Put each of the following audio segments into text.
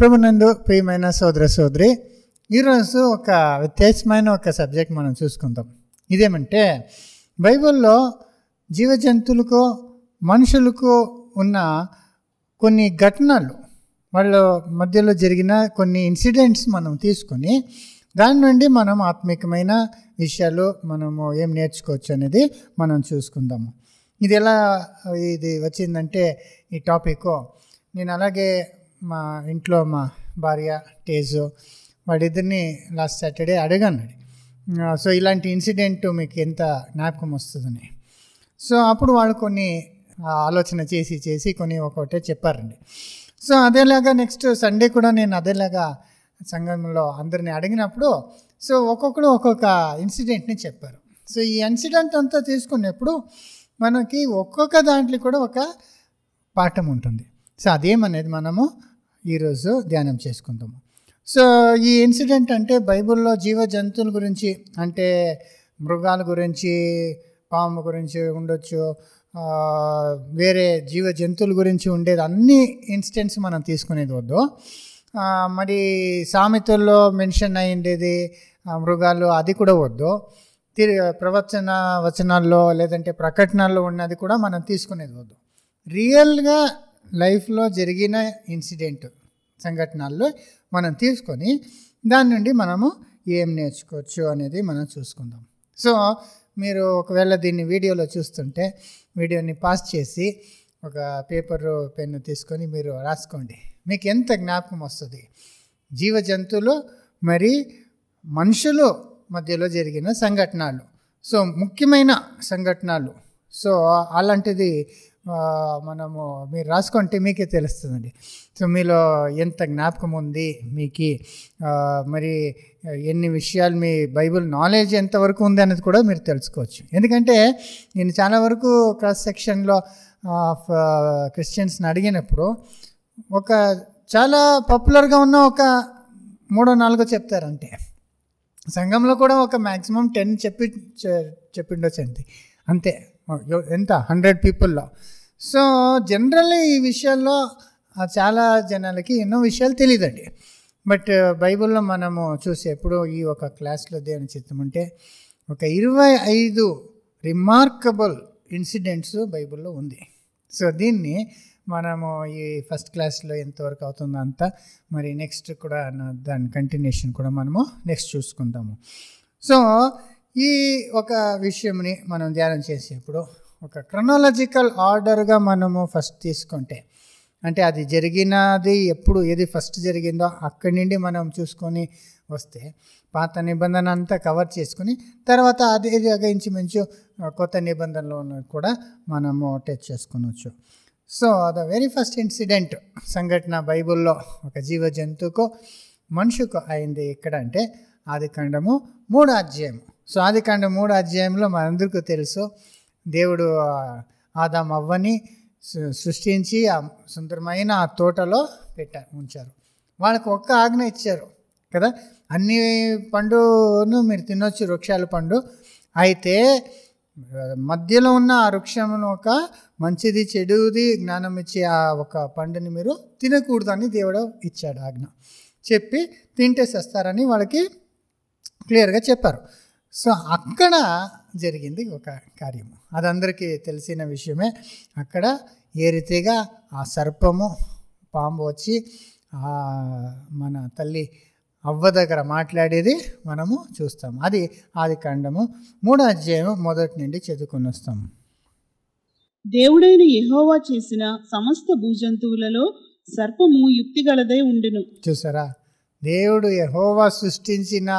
ప్రభునందు ప్రియమైన సోదర సోదరి ఈరోజు ఒక వ్యత్యాసమైన ఒక సబ్జెక్ట్ మనం చూసుకుందాం ఇదేమంటే బైబిల్లో జీవజంతువులకు మనుషులకు ఉన్న కొన్ని ఘటనలు వాళ్ళ మధ్యలో జరిగిన కొన్ని ఇన్సిడెంట్స్ మనం తీసుకొని దాని నుండి మనం ఆత్మీకమైన విషయాలు మనము ఏం నేర్చుకోవచ్చు అనేది మనం చూసుకుందాము ఇది ఎలా ఇది వచ్చిందంటే ఈ టాపిక్ నేను అలాగే మా ఇంట్లో మా భార్య తేజు వాడిద్దరిని లాస్ట్ సాటర్డే అడగాను సో ఇలాంటి ఇన్సిడెంట్ మీకు ఎంత జ్ఞాపకం వస్తుందని సో అప్పుడు వాళ్ళు కొన్ని ఆలోచన చేసి చేసి కొన్ని ఒక్కొక్కటే చెప్పారండి సో అదేలాగా నెక్స్ట్ సండే కూడా నేను అదేలాగా సంఘంలో అందరిని అడిగినప్పుడు సో ఒక్కొక్కరు ఒక్కొక్క ఇన్సిడెంట్ని చెప్పారు సో ఈ ఇన్సిడెంట్ అంతా తీసుకున్నప్పుడు మనకి ఒక్కొక్క దాంట్లో కూడా ఒక పాఠం ఉంటుంది సో అదేమనేది మనము ఈరోజు ధ్యానం చేసుకుందాము సో ఈ ఇన్సిడెంట్ అంటే బైబిల్లో జీవ జంతువుల గురించి అంటే మృగాల గురించి పాము గురించి ఉండొచ్చు వేరే జీవ జంతువుల గురించి ఉండేది అన్ని ఇన్సిడెంట్స్ మనం తీసుకునేది వద్దు మరి సామెతల్లో మెన్షన్ అయ్యిండేది మృగాలు అది కూడా వద్దు ప్రవచన వచనాల్లో లేదంటే ప్రకటనల్లో ఉన్నది కూడా మనం తీసుకునేది వద్దు రియల్గా లైఫ్లో జరిగిన ఇన్సిడెంట్ సంఘటనల్లో మనం తీసుకొని దాని నుండి మనము ఏం నేర్చుకోవచ్చు అనేది మనం చూసుకుందాం సో మీరు ఒకవేళ దీన్ని వీడియోలో చూస్తుంటే వీడియోని పాస్ చేసి ఒక పేపర్ పెన్ను తీసుకొని మీరు రాసుకోండి మీకు ఎంత జ్ఞాపకం వస్తుంది జీవ జంతువులు మరి మనుషులు మధ్యలో జరిగిన సంఘటనలు సో ముఖ్యమైన సంఘటనలు సో అలాంటిది మనము మీరు రాసుకుంటే మీకే తెలుస్తుందండి సో మీలో ఎంత జ్ఞాపకం ఉంది మీకు మరి ఎన్ని విషయాలు మీ బైబిల్ నాలెడ్జ్ ఎంతవరకు ఉంది అనేది కూడా మీరు తెలుసుకోవచ్చు ఎందుకంటే నేను చాలా వరకు క్రాస్ సెక్షన్లో క్రిస్టియన్స్ని అడిగినప్పుడు ఒక చాలా పాపులర్గా ఉన్న ఒక మూడో నాలుగో చెప్తారంటే సంఘంలో కూడా ఒక మ్యాక్సిమం టెన్ చెప్పి చెప్పిండొచ్చు అంతే ఎంత హండ్రెడ్ పీపుల్లో సో జనరల్లీ ఈ విషయాల్లో చాలా జనాలకి ఎన్నో విషయాలు తెలియదండి బట్ uh, బైబిల్లో మనము చూసేప్పుడు ఈ ఒక క్లాస్లో దేవుని చిత్తం ఉంటే ఒక ఇరవై ఐదు రిమార్కబుల్ ఇన్సిడెంట్స్ బైబిల్లో ఉంది సో దీన్ని మనము ఈ ఫస్ట్ క్లాస్లో ఎంతవరకు అవుతుందో అంతా మరి నెక్స్ట్ కూడా దాని కంటిన్యూషన్ కూడా మనము నెక్స్ట్ చూసుకుందాము సో ఈ ఒక విషయంని మనం ధ్యానం చేసేప్పుడు ఒక క్రొనాలజికల్ ఆర్డర్గా మనము ఫస్ట్ తీసుకుంటే అంటే అది జరిగినది ఎప్పుడు ఏది ఫస్ట్ జరిగిందో అక్కడి నుండి మనం చూసుకొని వస్తే పాత నిబంధన అంతా కవర్ చేసుకుని తర్వాత అదే ఇంచుమించు కొత్త నిబంధనలు కూడా మనము టచ్ చేసుకోనొచ్చు so the very first incident సంఘటన బైబిల్లో ఒక జీవ జంతువుకు మనుషుకు అయింది ఎక్కడ అంటే ఆది ఖండము మూడు అధ్యాయము సో అది స్వాదికాండ మూడు అధ్యాయంలో మనందరికీ తెలుసు దేవుడు ఆదాం అవ్వని సృష్టించి ఆ సుందరమైన ఆ తోటలో పెట్టారు ఉంచారు వాళ్ళకు ఒక్క ఆజ్ఞ ఇచ్చారు కదా అన్ని పండును మీరు తినొచ్చు వృక్షాల పండు అయితే మధ్యలో ఉన్న ఆ వృక్షంలో ఒక మంచిది చెడుది జ్ఞానం ఇచ్చే ఆ ఒక పండుని మీరు తినకూడదు అని దేవుడు ఇచ్చాడు ఆజ్ఞ చెప్పి తింటే చేస్తారని వాళ్ళకి క్లియర్గా చెప్పారు సో అక్కడ జరిగింది ఒక కార్యము అదందరికీ తెలిసిన విషయమే అక్కడ ఏ రీతిగా ఆ సర్పము పాంబు వచ్చి మన తల్లి అవ్వ దగ్గర మాట్లాడేది మనము చూస్తాం అది ఆది కాండము మూడో అధ్యాయం మొదటి నుండి చదువుకుని వస్తాం దేవుడైన యహోవా చేసిన సమస్త భూజంతువులలో సర్పము యుక్తిగలదై ఉండెను చూసారా దేవుడు యహోవా సృష్టించిన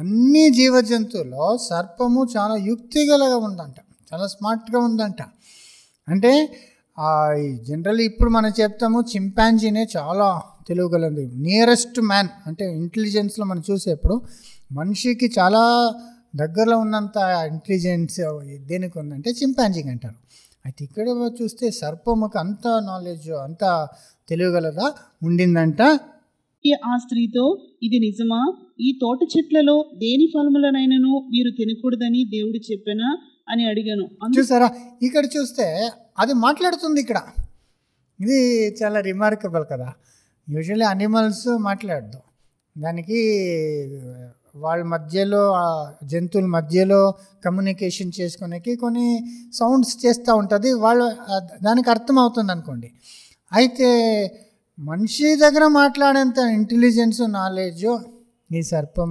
అన్ని జీవజంతువుల్లో సర్పము చాలా యుక్తిగలగా ఉందంట చాలా స్మార్ట్గా ఉందంట అంటే జనరల్లీ ఇప్పుడు మనం చెప్తాము చింపాంజీనే చాలా తెలియగలంది నియరెస్ట్ మ్యాన్ అంటే ఇంటెలిజెన్స్లో మనం చూసేప్పుడు మనిషికి చాలా దగ్గరలో ఉన్నంత ఇంటెలిజెన్స్ దేనికి ఉందంటే చింపాంజీకి అంటారు అయితే ఇక్కడ చూస్తే సర్పముకు అంత నాలెడ్జ్ అంత తెలియగలదా ఉండిందంట ఆ స్త్రీతో ఇది నిజమా ఈ తోట చెట్లలో దేని ఫలములనైనను మీరు తినకూడదని దేవుడు చెప్పానా అని అడిగాను చూసారా ఇక్కడ చూస్తే అది మాట్లాడుతుంది ఇక్కడ ఇది చాలా రిమార్కబుల్ కదా యూజువల్లీ అనిమల్స్ మాట్లాడదు దానికి వాళ్ళ మధ్యలో జంతువుల మధ్యలో కమ్యూనికేషన్ చేసుకునేకి కొన్ని సౌండ్స్ చేస్తూ ఉంటుంది వాళ్ళు దానికి అర్థం అవుతుంది అనుకోండి అయితే మనిషి దగ్గర మాట్లాడేంత ఇంటెలిజెన్స్ నాలెడ్జ్ ఈ సర్పం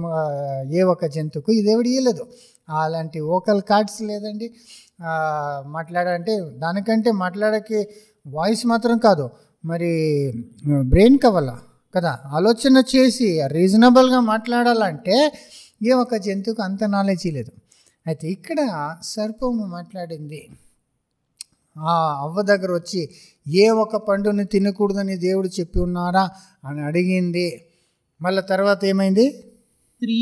ఏ ఒక జంతువుకు ఇదేవిడ ఇవ్వలేదు అలాంటి ఓకల్ కార్డ్స్ లేదండి మాట్లాడంటే దానికంటే మాట్లాడకి వాయిస్ మాత్రం కాదు మరి బ్రెయిన్ కవల కదా ఆలోచన చేసి రీజనబుల్గా మాట్లాడాలంటే ఏ ఒక జంతువుకు అంత నాలెడ్జ్ లేదు అయితే ఇక్కడ సర్పము మాట్లాడింది అవ్వ దగ్గర వచ్చి ఏ ఒక పండుని తినకూడదని దేవుడు చెప్పి ఉన్నారా అని అడిగింది మళ్ళా తర్వాత ఏమైంది స్త్రీ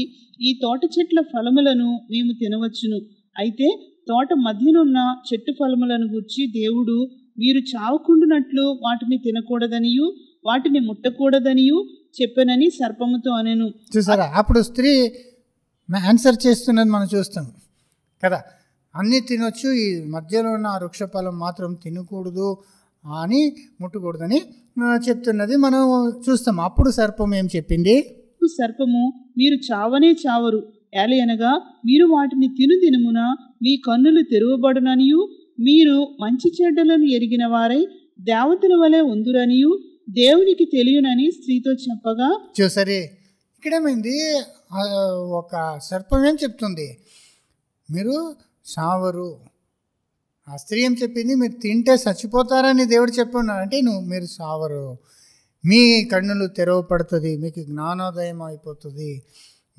ఈ తోట చెట్ల ఫలములను మేము తినవచ్చును అయితే తోట మధ్యనున్న చెట్టు ఫలములను గుర్చి దేవుడు మీరు చావకుండునట్లు వాటిని తినకూడదనియు వాటిని ముట్టకూడదనియు చెప్పనని సర్పముతో అనెను చూసారా అప్పుడు స్త్రీ ఆన్సర్ చేస్తున్నది మనం చూస్తాం కదా అన్నీ తినొచ్చు ఈ మధ్యలో ఉన్న వృక్షఫలం మాత్రం తినకూడదు అని ముట్టకూడదని చెప్తున్నది మనం చూస్తాం అప్పుడు సర్పం ఏం చెప్పింది సర్పము మీరు చావనే చావరు అనగా మీరు వాటిని తిను తినమున మీ కన్నులు తెరవబడుననియు మీరు మంచి చెడ్డలను ఎరిగిన వారై దేవతల వలె ఉందురనియు దేవునికి తెలియనని స్త్రీతో చెప్పగా చూసరే ఇక్కడేమైంది ఒక సర్పం ఏం చెప్తుంది మీరు సావరు ఆ స్త్రీ ఏం చెప్పింది మీరు తింటే చచ్చిపోతారని దేవుడు చెప్పున్నారు అంటే నువ్వు మీరు సావరు మీ కన్నులు తెరవపడుతుంది మీకు జ్ఞానోదయం అయిపోతుంది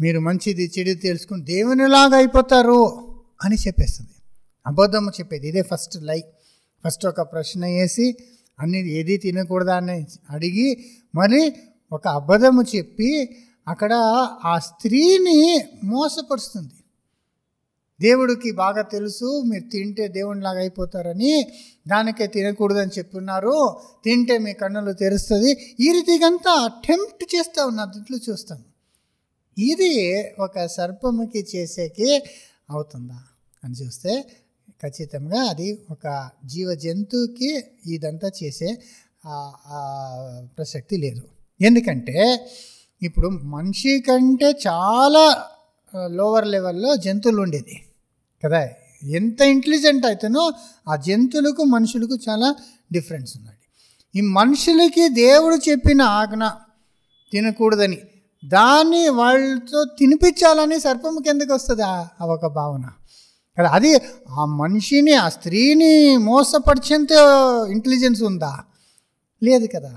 మీరు మంచిది చెడు తెలుసుకుని దేవునిలాగా అయిపోతారు అని చెప్పేస్తుంది అబద్ధము చెప్పేది ఇదే ఫస్ట్ లైక్ ఫస్ట్ ఒక ప్రశ్న వేసి అన్ని ఏది తినకూడదా అని అడిగి మరి ఒక అబద్ధము చెప్పి అక్కడ ఆ స్త్రీని మోసపరుస్తుంది దేవుడికి బాగా తెలుసు మీరు తింటే దేవుడిలాగా అయిపోతారని దానికే తినకూడదని చెప్తున్నారు తింటే మీ కన్నులు తెరుస్తుంది ఈ రీతిగంతా అటెంప్ట్ చేస్తూ ఉన్నారు దీంట్లో చూస్తాను ఇది ఒక సర్పముకి చేసేకి అవుతుందా అని చూస్తే ఖచ్చితంగా అది ఒక జీవ జంతువుకి ఇదంతా చేసే ప్రసక్తి లేదు ఎందుకంటే ఇప్పుడు మనిషి కంటే చాలా లోవర్ లెవెల్లో జంతువులు ఉండేది కదా ఎంత ఇంటెలిజెంట్ అయితేనో ఆ జంతువులకు మనుషులకు చాలా డిఫరెన్స్ ఉన్నది ఈ మనుషులకి దేవుడు చెప్పిన ఆజ్ఞ తినకూడదని దాన్ని వాళ్ళతో తినిపించాలని సర్పం కిందకి వస్తుంది ఆ ఒక భావన కదా అది ఆ మనిషిని ఆ స్త్రీని మోసపరిచేంత ఇంటెలిజెన్స్ ఉందా లేదు కదా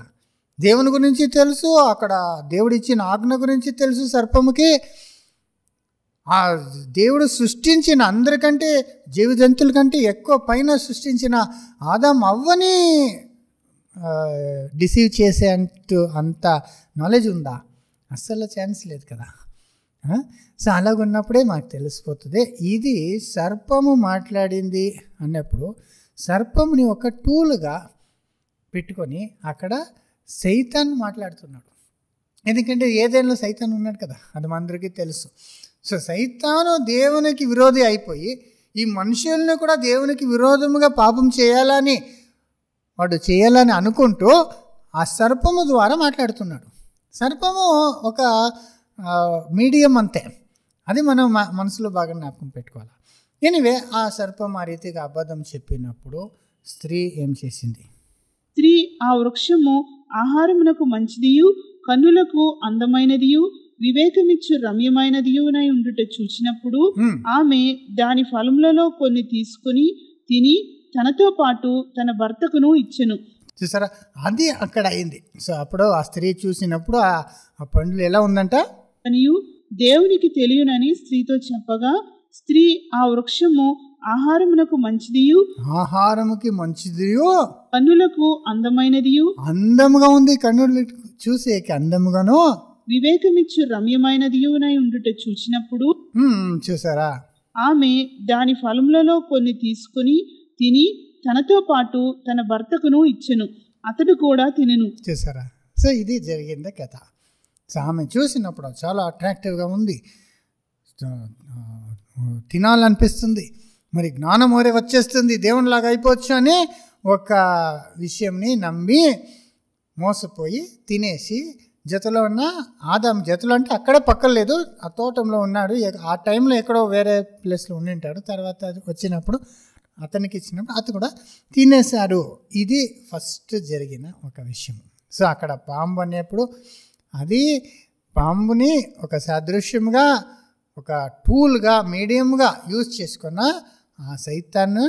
దేవుని గురించి తెలుసు అక్కడ దేవుడిచ్చిన ఆజ్ఞ గురించి తెలుసు సర్పముకి ఆ దేవుడు సృష్టించిన అందరికంటే జీవజంతుల కంటే ఎక్కువ పైన సృష్టించిన ఆదాం అవ్వని డిసీవ్ చేసే అంటూ అంత నాలెడ్జ్ ఉందా అస్సలు ఛాన్స్ లేదు కదా సో అలాగున్నప్పుడే మాకు తెలిసిపోతుంది ఇది సర్పము మాట్లాడింది అన్నప్పుడు సర్పముని ఒక టూల్గా పెట్టుకొని అక్కడ సైతాన్ మాట్లాడుతున్నాడు ఎందుకంటే ఏదైనా సైతాన్ ఉన్నాడు కదా అది అందరికీ తెలుసు సో సైతాను దేవునికి విరోధి అయిపోయి ఈ మనుషుల్ని కూడా దేవునికి విరోధముగా పాపం చేయాలని వాడు చేయాలని అనుకుంటూ ఆ సర్పము ద్వారా మాట్లాడుతున్నాడు సర్పము ఒక మీడియం అంతే అది మనం మనసులో బాగా జ్ఞాపకం పెట్టుకోవాలి ఎనివే ఆ సర్పం ఆ రీతిగా అబద్ధం చెప్పినప్పుడు స్త్రీ ఏం చేసింది స్త్రీ ఆ వృక్షము ఆహారమునకు మంచిదియు కన్నులకు అందమైనదియు వివేకమిచ్చు రమ్యమైనది ఉండుట చూచినప్పుడు ఆమె దాని ఫలములలో కొన్ని తీసుకుని తిని తనతో పాటు తన భర్తకును ఇచ్చను చూసారా అది అక్కడ అయింది సో అప్పుడు ఆ స్త్రీ చూసినప్పుడు ఆ పండ్లు ఎలా ఉందంట మరియు దేవునికి తెలియనని స్త్రీతో చెప్పగా స్త్రీ ఆ వృక్షము ఆహారమునకు మంచిదియు ఆహారముకి మంచిది కన్నులకు అందమైనదియు అందముగా ఉంది కన్నులు చూసేకి అందముగాను వివేకమిచ్చు రమ్యమైనదియునై ఉండుట చూచినప్పుడు చూసారా ఆమె దాని ఫలములలో కొన్ని తీసుకుని తిని తనతో పాటు తన భర్తకును ఇచ్చెను అతడు కూడా తినను చేశారా సో ఇది జరిగింది కథ సో ఆమె చూసినప్పుడు చాలా అట్రాక్టివ్గా ఉంది తినాలనిపిస్తుంది మరి జ్ఞానం మోరే వచ్చేస్తుంది దేవునిలాగా అయిపోవచ్చు అని ఒక విషయంని నమ్మి మోసపోయి తినేసి జతలో ఉన్న ఆదాం జతలో అంటే అక్కడే పక్కన లేదు ఆ తోటంలో ఉన్నాడు ఆ టైంలో ఎక్కడో వేరే ప్లేస్లో ఉండింటాడు తర్వాత అది వచ్చినప్పుడు అతనికి ఇచ్చినప్పుడు అతను కూడా తినేశాడు ఇది ఫస్ట్ జరిగిన ఒక విషయం సో అక్కడ పాంబు అనేప్పుడు అది పాంబుని ఒక సాదృశ్యంగా ఒక టూల్గా మీడియంగా యూజ్ చేసుకున్న ఆ సైతాన్ని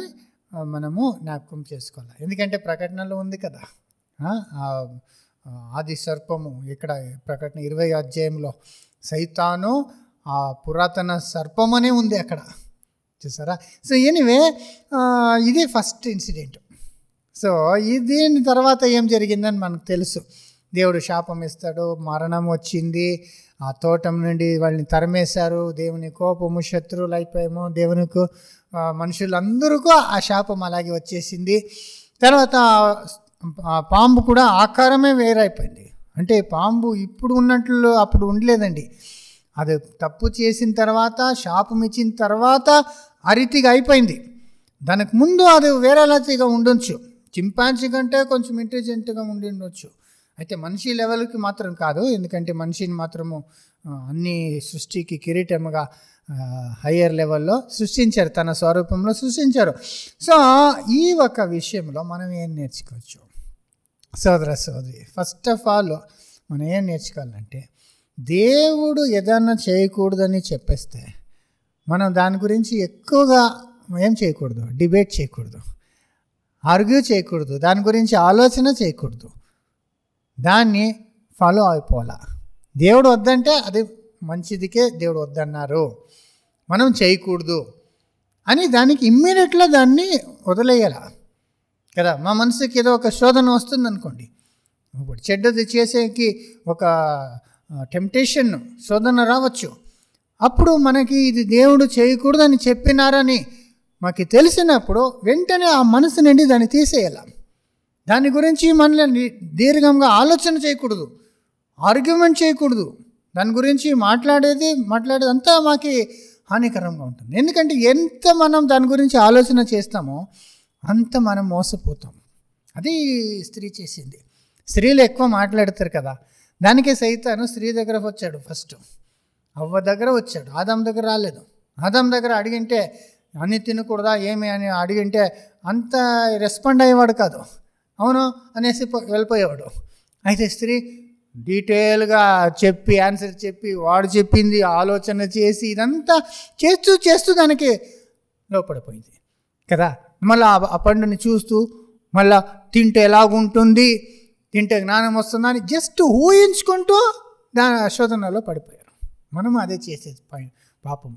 మనము జ్ఞాపకం చేసుకోవాలి ఎందుకంటే ప్రకటనలో ఉంది కదా ఆది సర్పము ఇక్కడ ప్రకటన ఇరవై అధ్యాయంలో సైతాను ఆ పురాతన సర్పమనే ఉంది అక్కడ చూసారా సో ఎనివే ఇది ఫస్ట్ ఇన్సిడెంట్ సో దీని తర్వాత ఏం జరిగిందని మనకు తెలుసు దేవుడు శాపం ఇస్తాడు మరణం వచ్చింది ఆ తోటం నుండి వాళ్ళని తరమేశారు దేవుని కోపము శత్రువులు అయిపోయాము దేవునికి మనుషులందరికీ ఆ శాపం అలాగే వచ్చేసింది తర్వాత ఆ పాంబు కూడా ఆకారమే వేరైపోయింది అంటే పాంబు ఇప్పుడు ఉన్నట్లు అప్పుడు ఉండలేదండి అది తప్పు చేసిన తర్వాత షాపు ఇచ్చిన తర్వాత అరితిగా అయిపోయింది దానికి ముందు అది వేరేలాగా ఉండొచ్చు చింపాన్సీ కంటే కొంచెం ఇంటెలిజెంట్గా ఉండి ఉండొచ్చు అయితే మనిషి లెవెల్కి మాత్రం కాదు ఎందుకంటే మనిషిని మాత్రము అన్ని సృష్టికి కిరీటముగా హయ్యర్ లెవెల్లో సృష్టించారు తన స్వరూపంలో సృష్టించారు సో ఈ ఒక విషయంలో మనం ఏం నేర్చుకోవచ్చు సోదర సోదరి ఫస్ట్ ఆఫ్ ఆల్ మనం ఏం నేర్చుకోవాలంటే దేవుడు ఏదన్నా చేయకూడదని చెప్పేస్తే మనం దాని గురించి ఎక్కువగా ఏం చేయకూడదు డిబేట్ చేయకూడదు ఆర్గ్యూ చేయకూడదు దాని గురించి ఆలోచన చేయకూడదు దాన్ని ఫాలో అయిపోవాలా దేవుడు వద్దంటే అది మంచిదికే దేవుడు వద్దన్నారు మనం చేయకూడదు అని దానికి ఇమ్మీడియట్లో దాన్ని వదిలేయాల కదా మా మనసుకి ఏదో ఒక శోధన వస్తుందనుకోండి ఇప్పుడు చెడ్డది చేసేకి ఒక టెంప్టేషన్ శోధన రావచ్చు అప్పుడు మనకి ఇది దేవుడు చేయకూడదని చెప్పినారని మాకు తెలిసినప్పుడు వెంటనే ఆ మనసు నుండి దాన్ని తీసేయాల దాని గురించి మనల్ని దీర్ఘంగా ఆలోచన చేయకూడదు ఆర్గ్యుమెంట్ చేయకూడదు దాని గురించి మాట్లాడేది మాట్లాడేది అంతా మాకి హానికరంగా ఉంటుంది ఎందుకంటే ఎంత మనం దాని గురించి ఆలోచన చేస్తామో అంత మనం మోసపోతాం అది స్త్రీ చేసింది స్త్రీలు ఎక్కువ మాట్లాడతారు కదా దానికే సైతాను స్త్రీ దగ్గర వచ్చాడు ఫస్ట్ అవ్వ దగ్గర వచ్చాడు ఆదాం దగ్గర రాలేదు ఆదాం దగ్గర అడిగింటే అన్ని తినకూడదా ఏమి అని అడిగింటే అంత రెస్పాండ్ అయ్యేవాడు కాదు అవును అనేసి వెళ్ళిపోయేవాడు అయితే స్త్రీ డీటెయిల్గా చెప్పి ఆన్సర్ చెప్పి వాడు చెప్పింది ఆలోచన చేసి ఇదంతా చేస్తూ చేస్తూ దానికి లోపడిపోయింది కదా మళ్ళీ ఆ పండుని చూస్తూ మళ్ళా తింటే ఎలాగుంటుంది తింటే జ్ఞానం వస్తుందా అని జస్ట్ ఊహించుకుంటూ దాని శోధనలో పడిపోయారు మనం అదే చేసేది పాపం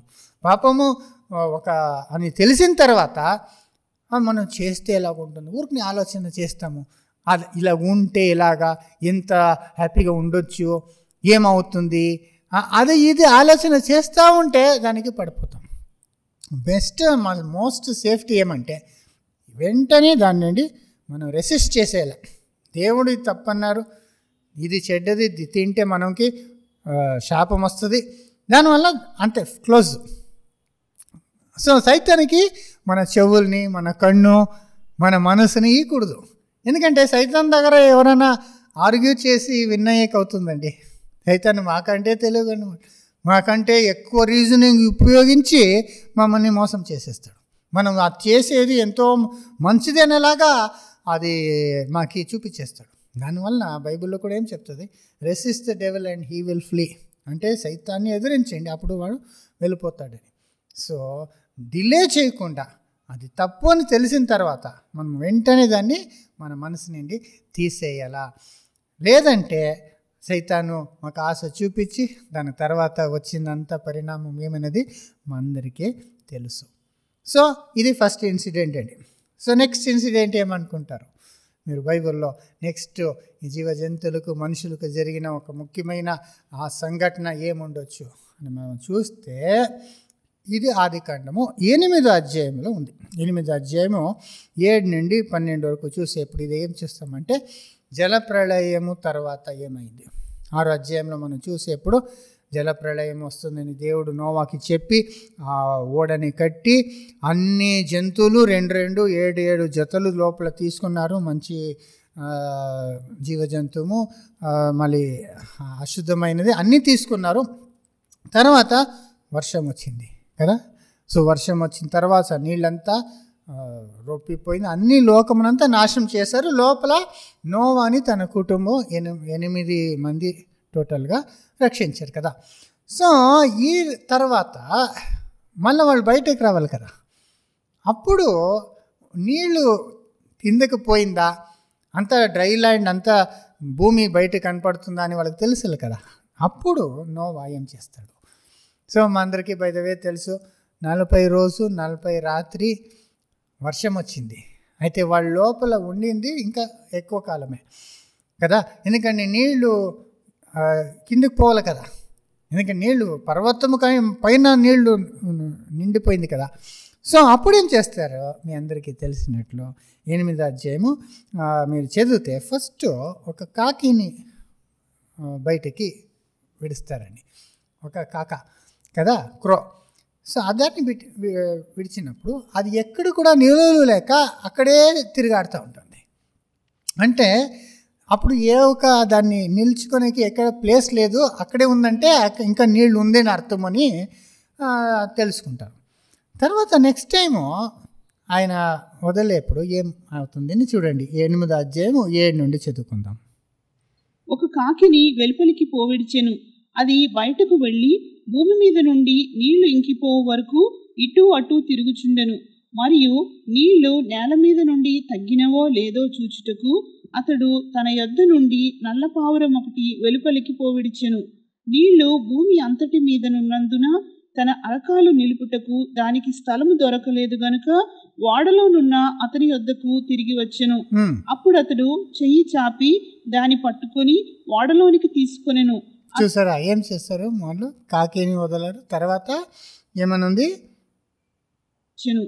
పాపము ఒక అని తెలిసిన తర్వాత మనం చేస్తే ఎలాగ ఉంటుంది ఊరికి ఆలోచన చేస్తాము అది ఇలా ఉంటే ఇలాగా ఎంత హ్యాపీగా ఉండొచ్చు ఏమవుతుంది అది ఇది ఆలోచన చేస్తూ ఉంటే దానికి పడిపోతాం బెస్ట్ మన మోస్ట్ సేఫ్టీ ఏమంటే వెంటనే దాని నుండి మనం రెసిస్ట్ చేసేలా దేవుడు తప్పన్నారు ఇది చెడ్డది ఇది తింటే మనకి శాపం వస్తుంది దానివల్ల అంతే క్లోజ్ సో సైతానికి మన చెవుల్ని మన కన్ను మన మనసుని ఈకూడదు ఎందుకంటే సైతాన్ దగ్గర ఎవరైనా ఆర్గ్యూ చేసి విన్ సైతాన్ని మాకంటే తెలియదు అనమాట మాకంటే ఎక్కువ రీజనింగ్ ఉపయోగించి మమ్మల్ని మోసం చేసేస్తాడు మనం అది చేసేది ఎంతో మంచిదనేలాగా అది మాకు చూపించేస్తాడు దానివల్ల బైబిల్లో కూడా ఏం చెప్తుంది resist the devil and he will flee అంటే సైతాన్ని ఎదిరించండి అప్పుడు వాడు వెళ్ళిపోతాడని సో డిలే చేయకుండా అది తప్పు అని తెలిసిన తర్వాత మనం వెంటనే దాన్ని మన మనసు నుండి తీసేయాలా లేదంటే సైతాను మాకు ఆశ చూపించి దాని తర్వాత వచ్చినంత పరిణామం ఏమనేది మా తెలుసు సో ఇది ఫస్ట్ ఇన్సిడెంట్ అండి సో నెక్స్ట్ ఇన్సిడెంట్ ఏమనుకుంటారు మీరు బైబిల్లో నెక్స్ట్ ఈ జీవ జంతువులకు మనుషులకు జరిగిన ఒక ముఖ్యమైన ఆ సంఘటన ఏముండొచ్చు అని మనం చూస్తే ఇది ఆది కాండము ఎనిమిదో అధ్యాయంలో ఉంది ఎనిమిదో అధ్యాయము ఏడు నుండి పన్నెండు వరకు చూసేప్పుడు ఇది ఏం చేస్తామంటే జలప్రళయము తర్వాత ఏమైంది ఆరు అధ్యాయంలో మనం చూసేప్పుడు జలప్రళయం వస్తుందని దేవుడు నోవాకి చెప్పి ఆ ఓడని కట్టి అన్ని జంతువులు రెండు రెండు ఏడు ఏడు జతలు లోపల తీసుకున్నారు మంచి జీవజంతువు మళ్ళీ అశుద్ధమైనది అన్నీ తీసుకున్నారు తర్వాత వర్షం వచ్చింది కదా సో వర్షం వచ్చిన తర్వాత నీళ్ళంతా రొప్పిపోయింది అన్ని లోకమునంతా నాశనం చేశారు లోపల నోవాని తన కుటుంబం ఎనిమి ఎనిమిది మంది టోటల్గా రక్షించారు కదా సో ఈ తర్వాత మళ్ళీ వాళ్ళు బయటకు రావాలి కదా అప్పుడు నీళ్ళు కిందకు పోయిందా అంత డ్రై ల్యాండ్ అంతా భూమి బయట కనపడుతుందా అని వాళ్ళకి తెలుసులు కదా అప్పుడు నో వాయం చేస్తాడు సో మా అందరికీ బయటవే తెలుసు నలభై రోజు నలభై రాత్రి వర్షం వచ్చింది అయితే వాళ్ళ లోపల ఉండింది ఇంకా ఎక్కువ కాలమే కదా ఎందుకంటే నీళ్లు కిందికి పోవాలి కదా ఎందుకంటే నీళ్లు పర్వతము కానీ పైన నీళ్లు నిండిపోయింది కదా సో అప్పుడేం చేస్తారు మీ అందరికీ తెలిసినట్లు ఎనిమిది అధ్యాయము మీరు చదివితే ఫస్ట్ ఒక కాకిని బయటికి విడుస్తారని ఒక కాక కదా క్రో సో అదాన్ని విడిచినప్పుడు అది ఎక్కడ కూడా నిలువలు లేక అక్కడే తిరిగాడుతూ ఉంటుంది అంటే అప్పుడు ఏ ఒక దాన్ని నిల్చుకోనికి ఎక్కడ ప్లేస్ లేదు అక్కడే ఉందంటే ఇంకా నీళ్ళు అని అర్థం అని తెలుసుకుంటారు తర్వాత నెక్స్ట్ టైము ఆయన వదిలేప్పుడు ఏం అవుతుందని చూడండి ఎనిమిది అధ్యాయం ఏడు నుండి చదువుకుందాం ఒక కాకిని వెలుపలికి పోవిడిచెను అది బయటకు వెళ్ళి భూమి మీద నుండి నీళ్లు ఇంకిపో వరకు ఇటు అటు తిరుగుచుండెను మరియు నీళ్లు నేల మీద నుండి తగ్గినవో లేదో చూచుటకు అతడు తన యొద్ద నుండి నల్లపావురం ఒకటి వెలుపలికి పోవిడిచెను నీళ్లు భూమి అంతటి మీద నున్నందున తన అరకాలు నిలుపుటకు దానికి స్థలము దొరకలేదు గనుక నున్న అతని వద్దకు తిరిగి వచ్చెను అప్పుడు అతడు చెయ్యి చాపి దాని పట్టుకొని వాడలోనికి తీసుకొనెను చూసారా ఏం చేస్తారు వాళ్ళు కాకిని వదలరు తర్వాత ఏమనుంది చెను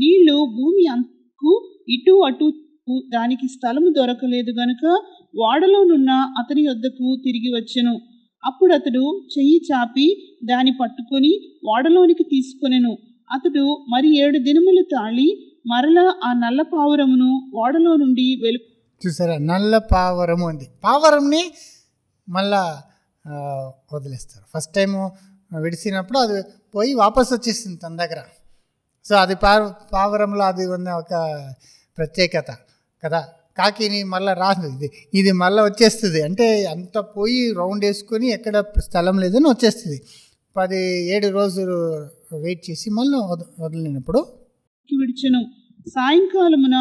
నీళ్లు భూమి అంతకు ఇటు అటు దానికి స్థలము దొరకలేదు గనుక వాడలోనున్న అతని వద్దకు తిరిగి వచ్చెను అప్పుడు అతడు చెయ్యి చాపి దాని పట్టుకొని వాడలోనికి తీసుకొనెను అతడు మరి ఏడు దినములు తాళి మరలా ఆ నల్ల పావురమును ఓడలో నుండి వెలు చూసారా నల్ల పావురము అంది పావురంని మళ్ళా వదిలేస్తారు ఫస్ట్ టైము విడిసినప్పుడు అది పోయి వాపస్ వచ్చేస్తుంది తన దగ్గర సో అది పా పావురంలో అది ఉన్న ఒక ప్రత్యేకత కదా కాకిని మళ్ళీ రాదు ఇది ఇది మళ్ళీ వచ్చేస్తుంది అంటే అంత పోయి రౌండ్ వేసుకొని ఎక్కడ స్థలం లేదని వచ్చేస్తుంది పది ఏడు రోజులు వెయిట్ చేసి మళ్ళీ వదిలినప్పుడు విడిచను సాయంకాలమున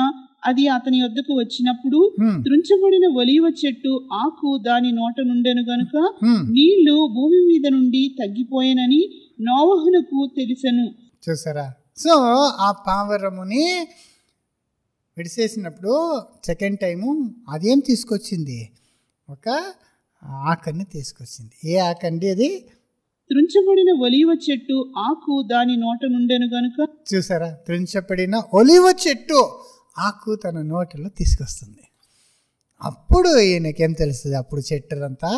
అది అతని వద్దకు వచ్చినప్పుడు త్రుంచబడిన ఒలివ చెట్టు ఆకు దాని నోట నుండెను గనుక నీళ్లు భూమి మీద నుండి తగ్గిపోయానని నోవహులకు తెలిసను చూసారా సో ఆ పావరముని విడిసేసినప్పుడు సెకండ్ టైము అదేం తీసుకొచ్చింది ఒక ఆకని తీసుకొచ్చింది ఏ ఆకండి అది త్రుంచబడిన ఒలివ చెట్టు ఆకు దాని నోట నుండెను గనుక చూసారా త్రుంచబడిన ఒలివ చెట్టు ఆకు తన నోటిలో తీసుకొస్తుంది అప్పుడు ఈయనకేం తెలుస్తుంది అప్పుడు చెట్టుదంతా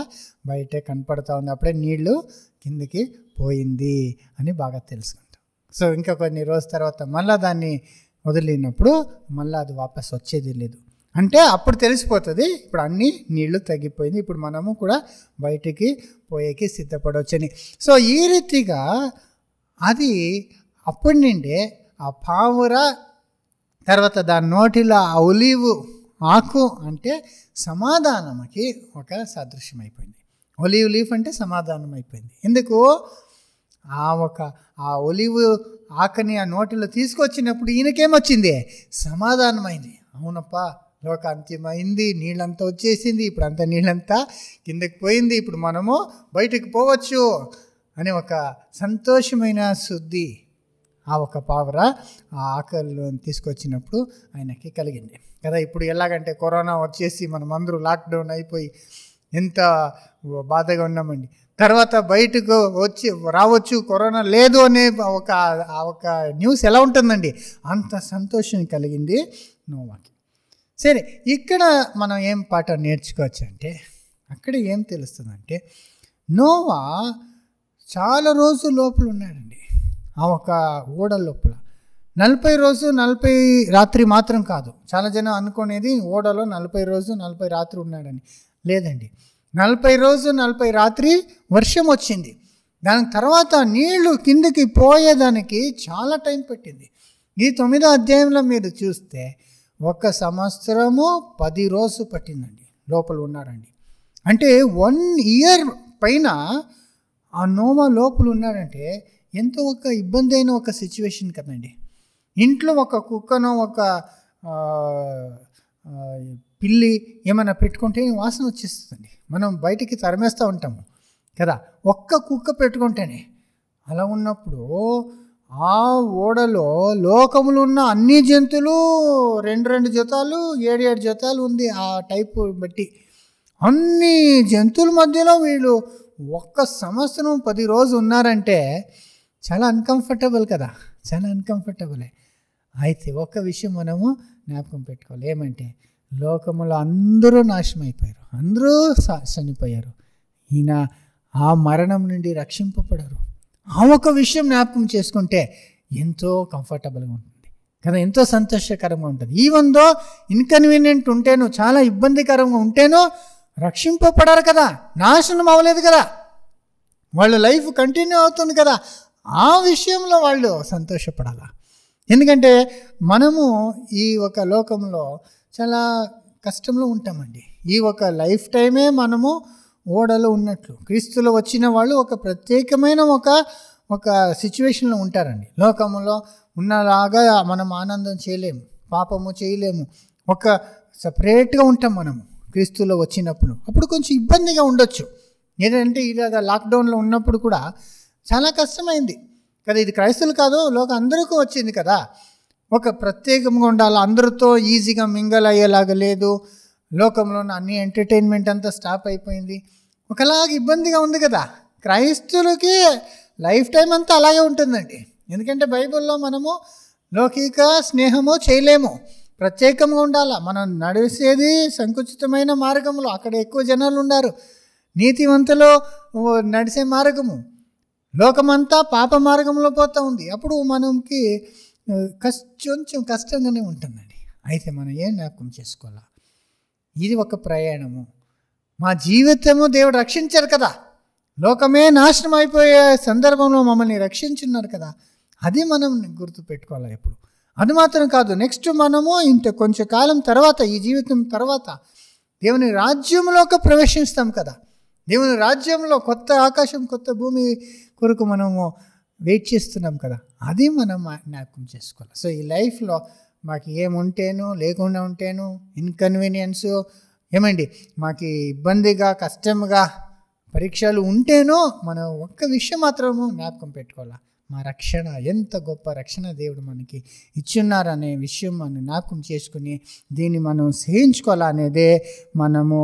బయటే కనపడుతూ ఉంది అప్పుడే నీళ్లు కిందకి పోయింది అని బాగా తెలుసుకుంటాం సో ఇంకా కొన్ని రోజుల తర్వాత మళ్ళీ దాన్ని వదిలినప్పుడు మళ్ళీ అది వాపస్ వచ్చేది లేదు అంటే అప్పుడు తెలిసిపోతుంది ఇప్పుడు అన్నీ నీళ్లు తగ్గిపోయింది ఇప్పుడు మనము కూడా బయటికి పోయేకి సిద్ధపడవచ్చని సో ఈ రీతిగా అది అప్పటి నుండే ఆ పావుర తర్వాత దాని నోటిలో ఒలీవు ఆకు అంటే సమాధానముకి ఒక సదృశ్యం అయిపోయింది ఒలీవ్ లీఫ్ అంటే సమాధానం అయిపోయింది ఎందుకు ఆ ఒక ఆ ఒలివ్ ఆకని ఆ నోటిలో తీసుకొచ్చినప్పుడు ఈయనకేమొచ్చింది సమాధానమైంది అవునప్పా లోక అంత్యమైంది నీళ్ళంతా వచ్చేసింది ఇప్పుడు అంత నీళ్ళంతా కిందకి పోయింది ఇప్పుడు మనము బయటకు పోవచ్చు అని ఒక సంతోషమైన శుద్ధి ఆ ఒక పావుర ఆ ఆకలిలో తీసుకొచ్చినప్పుడు ఆయనకి కలిగింది కదా ఇప్పుడు ఎలాగంటే కరోనా వచ్చేసి మనం అందరూ లాక్డౌన్ అయిపోయి ఎంత బాధగా ఉన్నామండి తర్వాత బయటకు వచ్చి రావచ్చు కరోనా లేదు అనే ఒక ఆ ఒక న్యూస్ ఎలా ఉంటుందండి అంత సంతోషం కలిగింది నోవాకి సరే ఇక్కడ మనం ఏం పాట నేర్చుకోవచ్చు అంటే అక్కడ ఏం తెలుస్తుందంటే నోవా చాలా రోజులు లోపల ఉన్నాడండి ఆ ఒక ఓడ లోపల నలభై రోజు నలభై రాత్రి మాత్రం కాదు చాలా జనం అనుకునేది ఓడలో నలభై రోజు నలభై రాత్రి ఉన్నాడని లేదండి నలభై రోజు నలభై రాత్రి వర్షం వచ్చింది దాని తర్వాత నీళ్లు కిందకి పోయేదానికి చాలా టైం పట్టింది ఈ తొమ్మిదో అధ్యాయంలో మీరు చూస్తే ఒక సంవత్సరము పది రోజు పట్టిందండి లోపల ఉన్నాడండి అంటే వన్ ఇయర్ పైన ఆ నోమా లోపల ఉన్నాడంటే ఎంతో ఒక ఇబ్బంది అయిన ఒక సిచ్యువేషన్ కదండి ఇంట్లో ఒక కుక్కను ఒక పిల్లి ఏమైనా పెట్టుకుంటే వాసన వచ్చేస్తుందండి మనం బయటికి తరమేస్తూ ఉంటాము కదా ఒక్క కుక్క పెట్టుకుంటేనే అలా ఉన్నప్పుడు ఆ ఓడలో లోకములు ఉన్న అన్ని జంతువులు రెండు రెండు జతాలు ఏడు ఏడు జతాలు ఉంది ఆ టైపు బట్టి అన్ని జంతువుల మధ్యలో వీళ్ళు ఒక్క సంవత్సరం పది రోజు ఉన్నారంటే చాలా అన్కంఫర్టబుల్ కదా చాలా అన్కంఫర్టబులే అయితే ఒక విషయం మనము జ్ఞాపకం పెట్టుకోవాలి ఏమంటే లోకంలో అందరూ నాశనం అయిపోయారు అందరూ చనిపోయారు ఈయన ఆ మరణం నుండి రక్షింపబడరు ఆ ఒక విషయం జ్ఞాపకం చేసుకుంటే ఎంతో కంఫర్టబుల్గా ఉంటుంది కదా ఎంతో సంతోషకరంగా ఉంటుంది ఈవెన్ దో ఇన్కన్వీనియంట్ ఉంటేనో చాలా ఇబ్బందికరంగా ఉంటేనో రక్షింపబడరు కదా నాశనం అవ్వలేదు కదా వాళ్ళ లైఫ్ కంటిన్యూ అవుతుంది కదా ఆ విషయంలో వాళ్ళు సంతోషపడాల ఎందుకంటే మనము ఈ ఒక లోకంలో చాలా కష్టంలో ఉంటామండి ఈ ఒక లైఫ్ టైమే మనము ఓడలో ఉన్నట్లు క్రీస్తులో వచ్చిన వాళ్ళు ఒక ప్రత్యేకమైన ఒక ఒక సిచ్యువేషన్లో ఉంటారండి లోకంలో ఉన్నలాగా మనం ఆనందం చేయలేము పాపము చేయలేము ఒక సపరేట్గా ఉంటాం మనము క్రీస్తులో వచ్చినప్పుడు అప్పుడు కొంచెం ఇబ్బందిగా ఉండొచ్చు ఏంటంటే ఇలాగ లాక్డౌన్లో ఉన్నప్పుడు కూడా చాలా కష్టమైంది కదా ఇది క్రైస్తువులు కాదు లోక అందరికీ వచ్చింది కదా ఒక ప్రత్యేకంగా ఉండాలి అందరితో ఈజీగా మింగల్ అయ్యేలాగా లేదు లోకంలో అన్ని ఎంటర్టైన్మెంట్ అంతా స్టాప్ అయిపోయింది ఒకలాగా ఇబ్బందిగా ఉంది కదా క్రైస్తులకి లైఫ్ టైం అంతా అలాగే ఉంటుందండి ఎందుకంటే బైబిల్లో మనము లౌకిక స్నేహము చేయలేము ప్రత్యేకంగా ఉండాలా మనం నడిచేది సంకుచితమైన మార్గములు అక్కడ ఎక్కువ జనాలు ఉన్నారు నీతివంతులు నడిచే మార్గము లోకమంతా పాప మార్గంలో పోతూ ఉంది అప్పుడు మనకి కష్ట కొంచెం కష్టంగానే ఉంటుందండి అయితే మనం ఏం జ్ఞాపకం చేసుకోవాలా ఇది ఒక ప్రయాణము మా జీవితము దేవుడు రక్షించారు కదా లోకమే నాశనం అయిపోయే సందర్భంలో మమ్మల్ని రక్షించున్నారు కదా అది మనం గుర్తుపెట్టుకోవాలి ఎప్పుడు అది మాత్రం కాదు నెక్స్ట్ మనము ఇంత కొంచెం కాలం తర్వాత ఈ జీవితం తర్వాత దేవుని రాజ్యంలోకి ప్రవేశిస్తాం కదా దేవుని రాజ్యంలో కొత్త ఆకాశం కొత్త భూమి కొరకు మనము వెయిట్ చేస్తున్నాం కదా అది మనం జ్ఞాపకం చేసుకోవాలి సో ఈ లైఫ్లో మాకు ఏముంటేను లేకుండా ఉంటేను ఇన్కన్వీనియన్స్ ఏమండి మాకు ఇబ్బందిగా కష్టంగా పరీక్షలు ఉంటేనో మనం ఒక్క విషయం మాత్రము జ్ఞాపకం పెట్టుకోవాలి మా రక్షణ ఎంత గొప్ప రక్షణ దేవుడు మనకి ఇచ్చున్నారనే విషయం మనం జ్ఞాపకం చేసుకుని దీన్ని మనం సహించుకోవాలనేదే మనము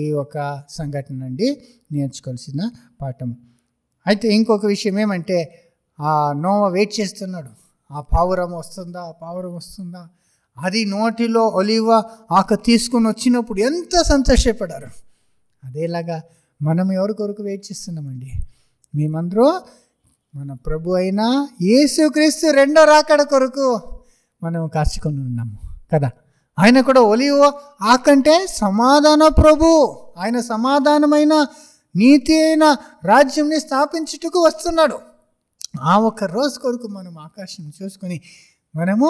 ఈ ఒక సంఘటన నుండి నేర్చుకోవాల్సిన పాఠం అయితే ఇంకొక విషయం ఏమంటే ఆ నోవ వెయిట్ చేస్తున్నాడు ఆ పావురం వస్తుందా ఆ పావురం వస్తుందా అది నోటిలో ఒలివ ఆక తీసుకుని వచ్చినప్పుడు ఎంత సంతోషపడారు అదేలాగా మనం ఎవరి కొరకు వెయిట్ చేస్తున్నామండి మేమందరూ మన ప్రభు అయిన యేసుక్రీస్తు రెండో రాకడ కొరకు మనం కాచుకొని ఉన్నాము కదా ఆయన కూడా ఒలివ ఆకంటే సమాధాన ప్రభు ఆయన సమాధానమైన నీతి అయిన రాజ్యంని స్థాపించుటకు వస్తున్నాడు ఆ ఒక్క రోజు కొరకు మనం ఆకాశం చూసుకొని మనము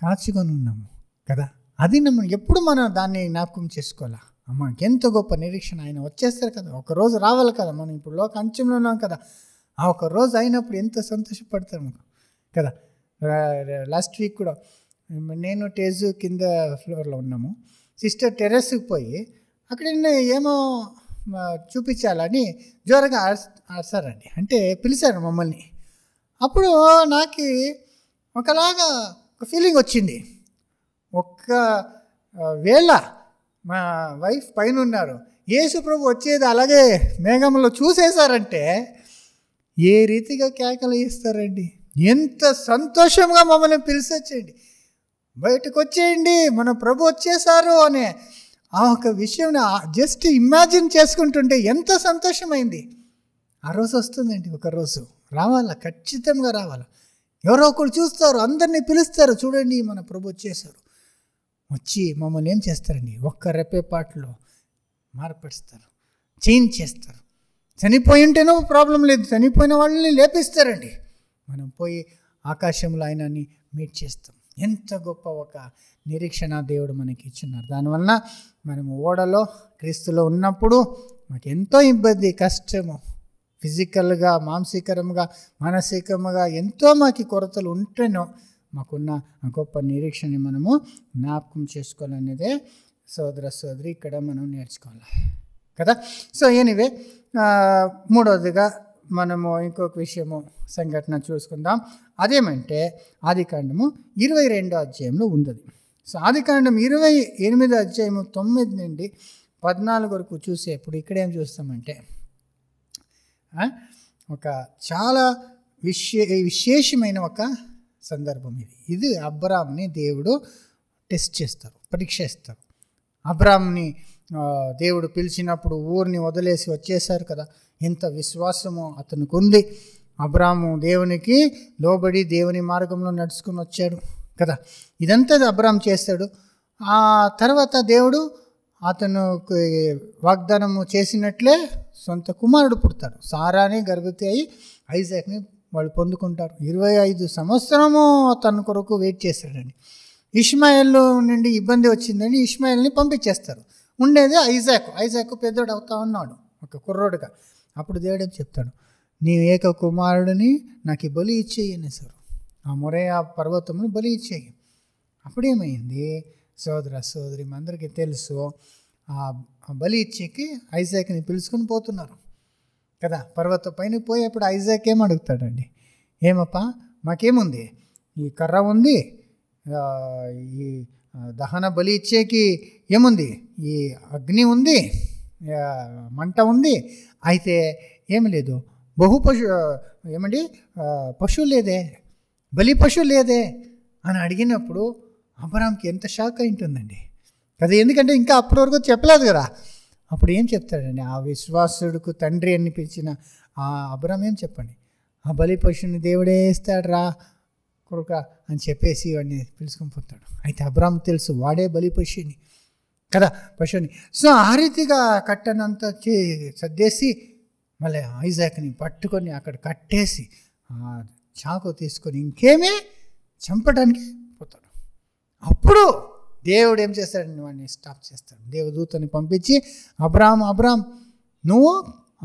కాచుకొని ఉన్నాము కదా అది మనం ఎప్పుడు మనం దాన్ని జ్ఞాపకం చేసుకోవాలా అమ్మ ఎంత గొప్ప నిరీక్షణ ఆయన వచ్చేస్తారు కదా ఒక రోజు రావాలి కదా మనం ఇప్పుడు లోక అంచంలో ఉన్నాం కదా ఆ ఒక రోజు అయినప్పుడు ఎంత సంతోషపడతాము కదా లాస్ట్ వీక్ కూడా నేను టేజు కింద ఫ్లోర్లో ఉన్నాము సిస్టర్ టెరెస్కి పోయి అక్కడ ఏమో చూపించాలని జోరగా ఆడతారండి అంటే పిలిచారు మమ్మల్ని అప్పుడు నాకు ఒకలాగా ఒక ఫీలింగ్ వచ్చింది ఒక్క వేళ మా వైఫ్ పైన ఉన్నారు యేసు ప్రభు వచ్చేది అలాగే మేఘంలో చూసేశారంటే ఏ రీతిగా కేకలు ఇస్తారండి ఎంత సంతోషంగా మమ్మల్ని పిలిచొచ్చేయండి బయటకు వచ్చేయండి మన ప్రభు వచ్చేసారు అనే ఆ ఒక విషయం జస్ట్ ఇమాజిన్ చేసుకుంటుంటే ఎంత సంతోషమైంది ఆ రోజు వస్తుందండి ఒకరోజు రావాలా ఖచ్చితంగా రావాలా ఎవరో ఒకరు చూస్తారు అందరినీ పిలుస్తారు చూడండి మన ప్రభు వచ్చేసారు వచ్చి మమ్మల్ని ఏం చేస్తారండి ఒక్క పాటలో మార్పడిస్తారు చేంజ్ చేస్తారు చనిపోయి ఉంటేనో ప్రాబ్లం లేదు చనిపోయిన వాళ్ళని లేపిస్తారండి మనం పోయి ఆకాశంలో ఆయనని మీట్ చేస్తాం ఎంత గొప్ప ఒక నిరీక్షణ దేవుడు మనకి ఇచ్చినారు దానివలన మనము ఓడలో క్రీస్తులో ఉన్నప్పుడు మాకు ఎంతో ఇబ్బంది కష్టము ఫిజికల్గా మానసికరంగా మానసికంగా ఎంతో మాకు కొరతలు ఉంటేనో మాకున్న గొప్ప నిరీక్షణని మనము జ్ఞాపకం చేసుకోవాలనేదే సోదర సోదరి ఇక్కడ మనం నేర్చుకోవాలి కదా సో ఎనివే మూడవదిగా మనము ఇంకొక విషయము సంఘటన చూసుకుందాం అదేమంటే ఆదికాండము ఇరవై రెండో అధ్యాయంలో ఉన్నది సో ఆదికాండం ఇరవై ఎనిమిదో అధ్యాయము తొమ్మిది నుండి పద్నాలుగు వరకు చూసేప్పుడు ఇక్కడేం చూస్తామంటే ఒక చాలా విశే విశేషమైన ఒక సందర్భం ఇది ఇది అబ్రామ్ని దేవుడు టెస్ట్ చేస్తారు పరీక్షిస్తారు అబ్రామ్ని దేవుడు పిలిచినప్పుడు ఊరిని వదిలేసి వచ్చేసారు కదా ఇంత విశ్వాసము అతనికి ఉంది అబ్రాము దేవునికి లోబడి దేవుని మార్గంలో నడుచుకుని వచ్చాడు కదా ఇదంతా అబ్రాం చేస్తాడు ఆ తర్వాత దేవుడు అతను వాగ్దానము చేసినట్లే సొంత కుమారుడు పుడతాడు సారాని గర్భవతి అయి ఐజాక్ని వాళ్ళు పొందుకుంటారు ఇరవై ఐదు సంవత్సరము తన కొరకు వెయిట్ చేశాడని ఇష్మాయిల్ నుండి ఇబ్బంది వచ్చిందని ఇష్మాయిల్ని పంపించేస్తారు ఉండేది ఐజాక్ ఐజాక్ పెద్దోడు అవుతా ఉన్నాడు ఒక కుర్రోడుగా అప్పుడు దేవుడేం చెప్తాడు నీ ఏక కుమారుడిని నాకు బలి ఇచ్చేయి సార్ ఆ మొరే ఆ పర్వతమును బలి ఇచ్చేయి అప్పుడేమైంది సోదర సోదరి అందరికీ తెలుసు ఆ బలి ఇచ్చేకి ఐజాక్ని పిలుచుకుని పోతున్నారు కదా పర్వతం పైన పోయేప్పుడు ఐజాక్ ఏం అడుగుతాడండి ఏమప్పా మాకేముంది ఈ కర్ర ఉంది ఈ దహన బలి ఇచ్చేకి ఏముంది ఈ అగ్ని ఉంది మంట ఉంది అయితే ఏమి లేదు బహు పశు ఏమండి పశువు లేదే బలి పశువు లేదే అని అడిగినప్పుడు అబ్రామ్కి ఎంత షాక్ అయి ఉంటుందండి కదా ఎందుకంటే ఇంకా అప్పటి వరకు చెప్పలేదు కదా అప్పుడు ఏం చెప్తాడండి ఆ విశ్వాసుడికి తండ్రి అని పిలిచిన ఆ అబ్రామ్ ఏం చెప్పండి ఆ బలి పశువుని దేవుడే ఇస్తాడు రా కొడుక అని చెప్పేసి వాడిని పిలుచుకొని పోతాడు అయితే అబ్రామ్ తెలుసు వాడే బలి పశువుని కదా పశువుని సో ఆ రీతిగా కట్టనంత చే సర్దేసి మళ్ళీ ఐజాక్ని పట్టుకొని అక్కడ కట్టేసి చాకు తీసుకొని ఇంకేమీ చంపడానికి పోతాడు అప్పుడు దేవుడు ఏం చేస్తాడని వాడిని స్టాప్ చేస్తాడు దేవదూతని పంపించి అబ్రామ్ అబ్రామ్ నువ్వు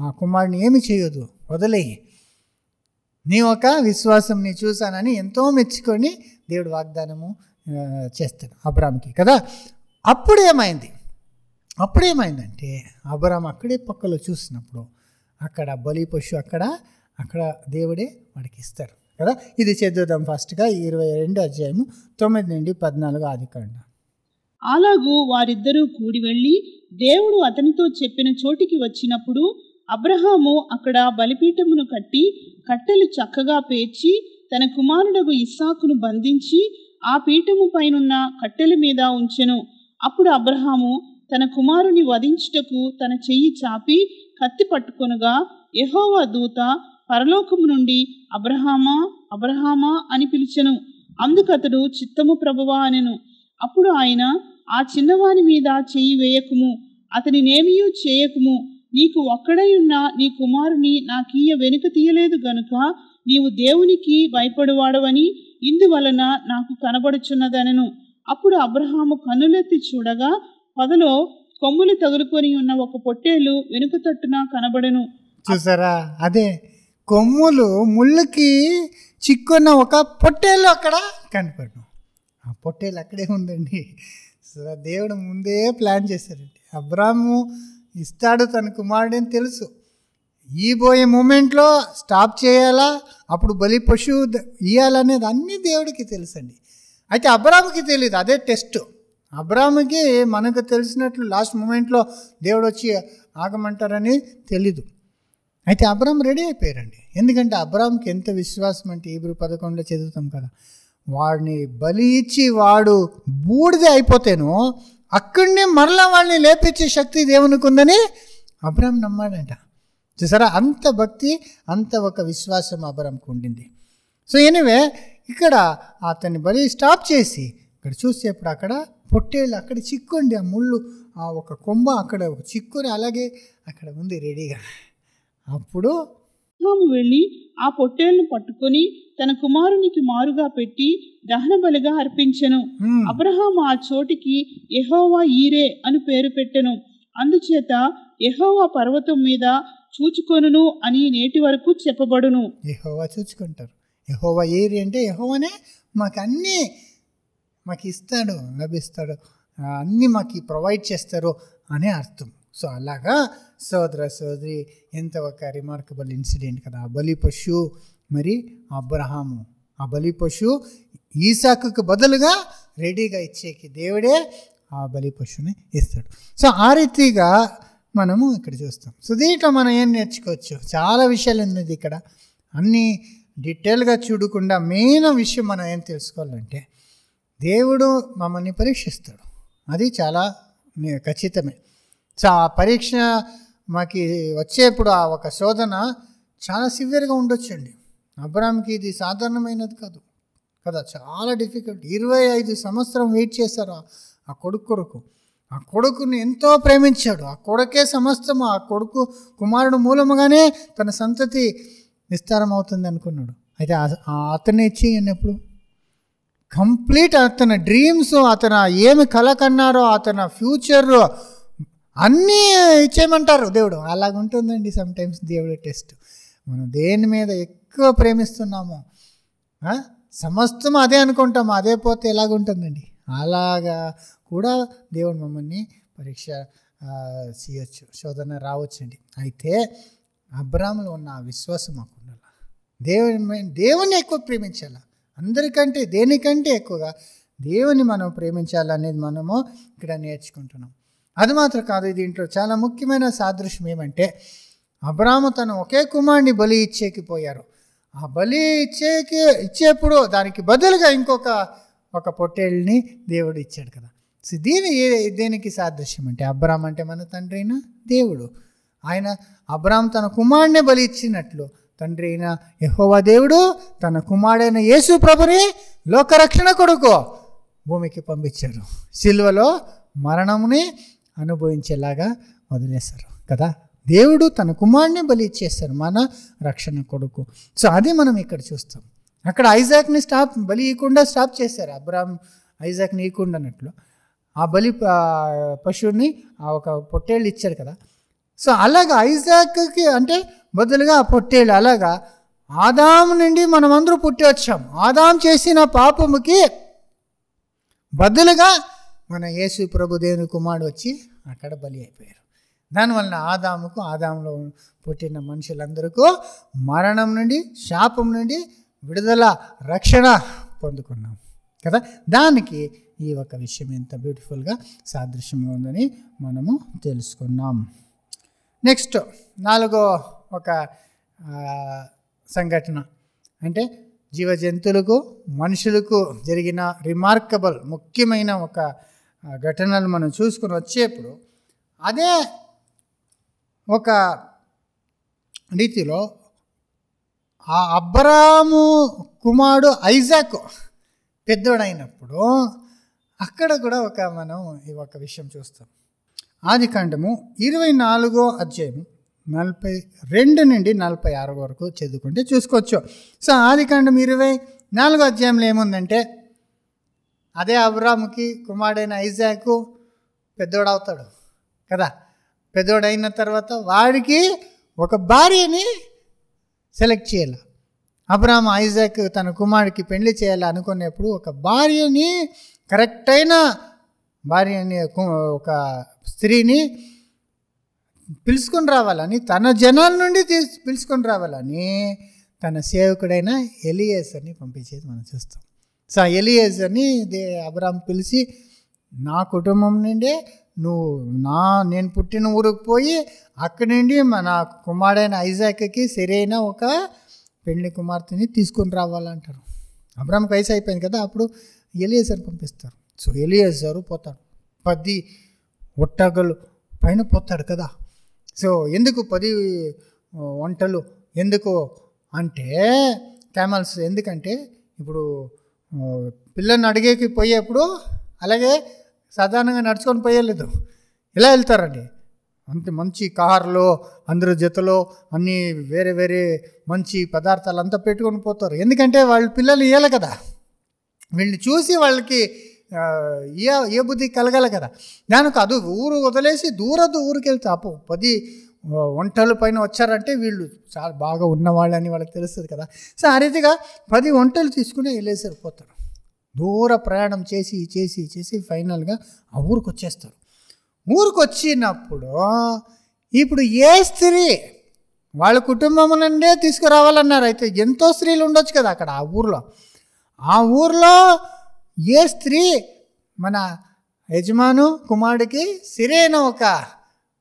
ఆ కుమారుని ఏమి చేయదు వదిలేయి నీ ఒక విశ్వాసం నీ చూశానని ఎంతో మెచ్చుకొని దేవుడు వాగ్దానము చేస్తాడు అబ్రామ్కి కదా అప్పుడు ఏమైంది అప్పుడు ఏమైందంటే అబ్రామ్ అక్కడే పక్కలో చూసినప్పుడు అక్కడ బలి పశు అక్కడ అక్కడ దేవుడే వాడికి ఇస్తారు కదా ఇది చదువుదాం ఫస్ట్గా ఇరవై రెండు అధ్యాయము తొమ్మిది నుండి పద్నాలుగు ఆదికాండ అలాగూ వారిద్దరూ కూడి వెళ్ళి దేవుడు అతనితో చెప్పిన చోటికి వచ్చినప్పుడు అబ్రహాము అక్కడ బలిపీఠమును కట్టి కట్టెలు చక్కగా పేర్చి తన కుమారుడకు ఇస్సాకును బంధించి ఆ పీఠము పైనున్న కట్టెల మీద ఉంచెను అప్పుడు అబ్రహాము తన కుమారుని వధించుటకు తన చెయ్యి చాపి కత్తి పట్టుకొనగా యహోవా దూత పరలోకము నుండి అబ్రహామా అబ్రహామా అని పిలిచెను అందుకతడు చిత్తము ప్రభువా అనెను అప్పుడు ఆయన ఆ చిన్నవాని మీద చెయ్యి వేయకుము అతని నేమియూ చేయకుము నీకు ఒక్కడై ఉన్న నీ కుమారుని నాకీయ వెనుక తీయలేదు గనుక నీవు దేవునికి భయపడువాడవని ఇందువలన నాకు కనబడుచున్నదనను అప్పుడు అబ్రహాము కనులెత్తి చూడగా పదలో కొమ్ములు తగులుకొని ఉన్న ఒక పొట్టేలు వెనుక తట్టున కనబడను చూసారా అదే కొమ్ములు ముళ్ళుకి చిక్కున్న ఒక పొట్టేలు అక్కడ కనపడను ఆ పొట్టేలు అక్కడే ఉందండి దేవుడు ముందే ప్లాన్ చేశారండి అబ్రాహ్ము ఇస్తాడు తన కుమారుడని తెలుసు ఈ పోయే మూమెంట్లో స్టాప్ చేయాలా అప్పుడు బలి పశువు ఇయ్యాలనేది అన్నీ దేవుడికి తెలుసండి అయితే అబ్రామ్కి తెలియదు అదే టెస్ట్ అబ్రామ్కి మనకు తెలిసినట్లు లాస్ట్ మూమెంట్లో దేవుడు వచ్చి ఆగమంటారని తెలీదు అయితే అబ్రామ్ రెడీ అయిపోయారండి ఎందుకంటే అబ్రామ్కి ఎంత విశ్వాసం అంటే ఈబ్రు పదకొండులో చదువుతాం కదా వాడిని బలి ఇచ్చి వాడు బూడిద అయిపోతేను అక్కడిని మరలా వాడిని లేపించే శక్తి దేవునికి ఉందని అబ్రామ్ నమ్మాడంట చూసారా అంత భక్తి అంత ఒక విశ్వాసం అబ్రామ్కి ఉండింది సో ఎనివే ఇక్కడ అతన్ని బలి స్టాప్ చేసి ఇక్కడ చూసేప్పుడు అక్కడ పొట్టేళ్ళు అక్కడ చిక్కుండి ఆ ముళ్ళు ఆ ఒక కొమ్మ అక్కడ ఒక చిక్కుని అలాగే అక్కడ ఉంది రెడీగా అప్పుడు వెళ్ళి ఆ పొట్టేళ్ళను పట్టుకొని తన కుమారునికి మారుగా పెట్టి దహన బలిగా అర్పించను అబ్రహాం ఆ చోటికి ఎహోవా ఈరే అని పేరు పెట్టెను అందుచేత ఎహోవా పర్వతం మీద చూచుకొనును అని నేటి వరకు చెప్పబడును ఎహోవా చూచుకుంటారు యహోవా ఏరి అంటే యహోవనే మాకు అన్నీ మాకు ఇస్తాడు లభిస్తాడు అన్నీ మాకు ప్రొవైడ్ చేస్తారు అనే అర్థం సో అలాగా సోదర సోదరి ఎంత ఒక రిమార్కబుల్ ఇన్సిడెంట్ కదా ఆ బలి పశు మరి అబ్రహాము ఆ బలి పశు ఈసాకు బదులుగా రెడీగా ఇచ్చేకి దేవుడే ఆ బలి పశువుని ఇస్తాడు సో ఆ రీతిగా మనము ఇక్కడ చూస్తాం సో దీంట్లో మనం ఏం నేర్చుకోవచ్చు చాలా విషయాలు ఉన్నది ఇక్కడ అన్నీ డీటెయిల్గా చూడకుండా మెయిన్ విషయం మనం ఏం తెలుసుకోవాలంటే దేవుడు మమ్మల్ని పరీక్షిస్తాడు అది చాలా ఖచ్చితమే సో ఆ పరీక్ష మాకి వచ్చేప్పుడు ఆ ఒక శోధన చాలా సివియర్గా ఉండొచ్చండి అబ్రామ్కి ఇది సాధారణమైనది కాదు కదా చాలా డిఫికల్ట్ ఇరవై ఐదు సంవత్సరం వెయిట్ చేశారు ఆ కొడుకు కొడుకు ఆ కొడుకుని ఎంతో ప్రేమించాడు ఆ కొడుకే సమస్తము ఆ కొడుకు కుమారుడు మూలముగానే తన సంతతి నిస్తారం అవుతుంది అనుకున్నాడు అయితే అతనే ఇచ్చి ఎప్పుడు కంప్లీట్ అతని డ్రీమ్స్ అతను ఏమి కల కన్నారో అతని ఫ్యూచర్ అన్నీ ఇచ్చేయమంటారు దేవుడు అలాగ ఉంటుందండి సమ్టైమ్స్ దేవుడు టెస్ట్ మనం దేని మీద ఎక్కువ ప్రేమిస్తున్నాము సమస్తం అదే అనుకుంటాం అదే పోతే ఎలాగుంటుందండి అలాగా కూడా దేవుడు మమ్మల్ని పరీక్ష చేయొచ్చు శోధన రావచ్చండి అయితే అబ్రాహ్మలో ఉన్న ఆ విశ్వాసం మాకు ఉండాల దేవుని దేవుని ఎక్కువ ప్రేమించాల అందరికంటే దేనికంటే ఎక్కువగా దేవుని మనం ప్రేమించాలనేది మనము ఇక్కడ నేర్చుకుంటున్నాం అది మాత్రం కాదు దీంట్లో చాలా ముఖ్యమైన సాదృశ్యం ఏమంటే అబ్రాహ్మ తను ఒకే కుమారుని బలి ఇచ్చేకి పోయారు ఆ బలి ఇచ్చేకి ఇచ్చేప్పుడు దానికి బదులుగా ఇంకొక ఒక పొట్టేళ్ళని దేవుడు ఇచ్చాడు కదా సో దీని దేనికి సాదృశ్యం అంటే అబ్రాహ్మ అంటే మన తండ్రైనా దేవుడు ఆయన అబ్రామ్ తన కుమారుడిని బలి ఇచ్చినట్లు తండ్రి అయిన యహోవా దేవుడు తన కుమారుడైన యేసు ప్రభుని లోకరక్షణ కొడుకు భూమికి పంపించారు సిల్వలో మరణముని అనుభవించేలాగా వదిలేశారు కదా దేవుడు తన కుమారుడిని బలి ఇచ్చేస్తారు మన రక్షణ కొడుకు సో అది మనం ఇక్కడ చూస్తాం అక్కడ ఐజాక్ని స్టాప్ బలి ఇవ్వకుండా స్టాప్ చేశారు అబ్రామ్ ఐజాక్ని ఇవ్వకుండా అన్నట్లు ఆ బలి పశువుని ఆ ఒక పొట్టేళ్ళు ఇచ్చారు కదా సో అలాగా ఐజాక్కి అంటే బదులుగా పుట్టేళ్ళు అలాగా ఆదాం నుండి మనమందరూ పుట్టి వచ్చాం ఆదాం చేసిన పాపముకి బదులుగా మన యేసు ప్రభుదేవుని కుమారుడు వచ్చి అక్కడ బలి అయిపోయారు దానివల్ల ఆదాముకు ఆదాంలో పుట్టిన మనుషులందరికీ మరణం నుండి శాపం నుండి విడుదల రక్షణ పొందుకున్నాం కదా దానికి ఈ ఒక విషయం ఎంత బ్యూటిఫుల్గా సాదృశ్యంగా ఉందని మనము తెలుసుకున్నాం నెక్స్ట్ నాలుగో ఒక సంఘటన అంటే జీవజంతువులకు మనుషులకు జరిగిన రిమార్కబుల్ ముఖ్యమైన ఒక ఘటనలు మనం చూసుకుని వచ్చేప్పుడు అదే ఒక రీతిలో ఆ అబ్రాము కుమారుడు ఐజాక్ పెద్దోడైనప్పుడు అక్కడ కూడా ఒక మనం ఒక విషయం చూస్తాం ఆది కాండము ఇరవై నాలుగో అధ్యాయం నలభై రెండు నుండి నలభై ఆరు వరకు చదువుకుంటే చూసుకోవచ్చు సో ఆది కాండం ఇరవై నాలుగో అధ్యాయంలో ఏముందంటే అదే అబ్రాముకి కుమారుడైన ఐజాకు పెద్దోడవుతాడు కదా పెద్దోడైన తర్వాత వాడికి ఒక భార్యని సెలెక్ట్ చేయాలి అబ్రామ్ ఐజాక్ తన కుమారుడికి పెళ్లి చేయాలి అనుకునేప్పుడు ఒక భార్యని కరెక్ట్ అయిన భార్యని ఒక స్త్రీని పిలుచుకొని రావాలని తన జనాల నుండి తీసు పిలుచుకొని రావాలని తన సేవకుడైన ఎలియేజర్ని పంపించేది మనం చూస్తాం సో ఎలియేజర్ని అబ్రామ్ పిలిచి నా కుటుంబం నుండే నువ్వు నా నేను పుట్టిన ఊరికి పోయి అక్కడి నుండి మన కుమారుడైన ఐజాక్కి సరైన ఒక పెళ్లి కుమార్తెని తీసుకొని రావాలంటారు అబ్రామ్కి వయసు అయిపోయింది కదా అప్పుడు ఎలియేజర్ పంపిస్తారు సో ఎలియజరు పోతాడు పది ఒట్టగలు పైన పోతాడు కదా సో ఎందుకు పది వంటలు ఎందుకు అంటే క్యామల్స్ ఎందుకంటే ఇప్పుడు పిల్లల్ని అడిగేకి పోయేప్పుడు అలాగే సాధారణంగా నడుచుకొని పోయలేదు ఇలా వెళ్తారండి అంత మంచి కార్లో అందరి జతలో అన్నీ వేరే వేరే మంచి పదార్థాలు అంతా పెట్టుకొని పోతారు ఎందుకంటే వాళ్ళు పిల్లలు ఇవ్వాలి కదా వీళ్ళని చూసి వాళ్ళకి ఏ ఏ బుద్ధి కలగాలి కదా నేను కాదు ఊరు వదిలేసి దూరదు ఊరికి వెళ్తే అప్పు పది ఒంటల పైన వచ్చారంటే వీళ్ళు చాలా బాగా అని వాళ్ళకి తెలుస్తుంది కదా సో ఆ రీతిగా పది ఒంటలు తీసుకుని వెళ్ళేసరి పోతారు దూర ప్రయాణం చేసి చేసి చేసి ఫైనల్గా ఆ ఊరికి వచ్చేస్తారు ఊరికి వచ్చినప్పుడు ఇప్పుడు ఏ స్త్రీ వాళ్ళ కుటుంబం నుండే తీసుకురావాలన్నారు అయితే ఎంతో స్త్రీలు ఉండొచ్చు కదా అక్కడ ఆ ఊర్లో ఆ ఊర్లో ఏ స్త్రీ మన యజమాను కుమారుడికి సిరైన ఒక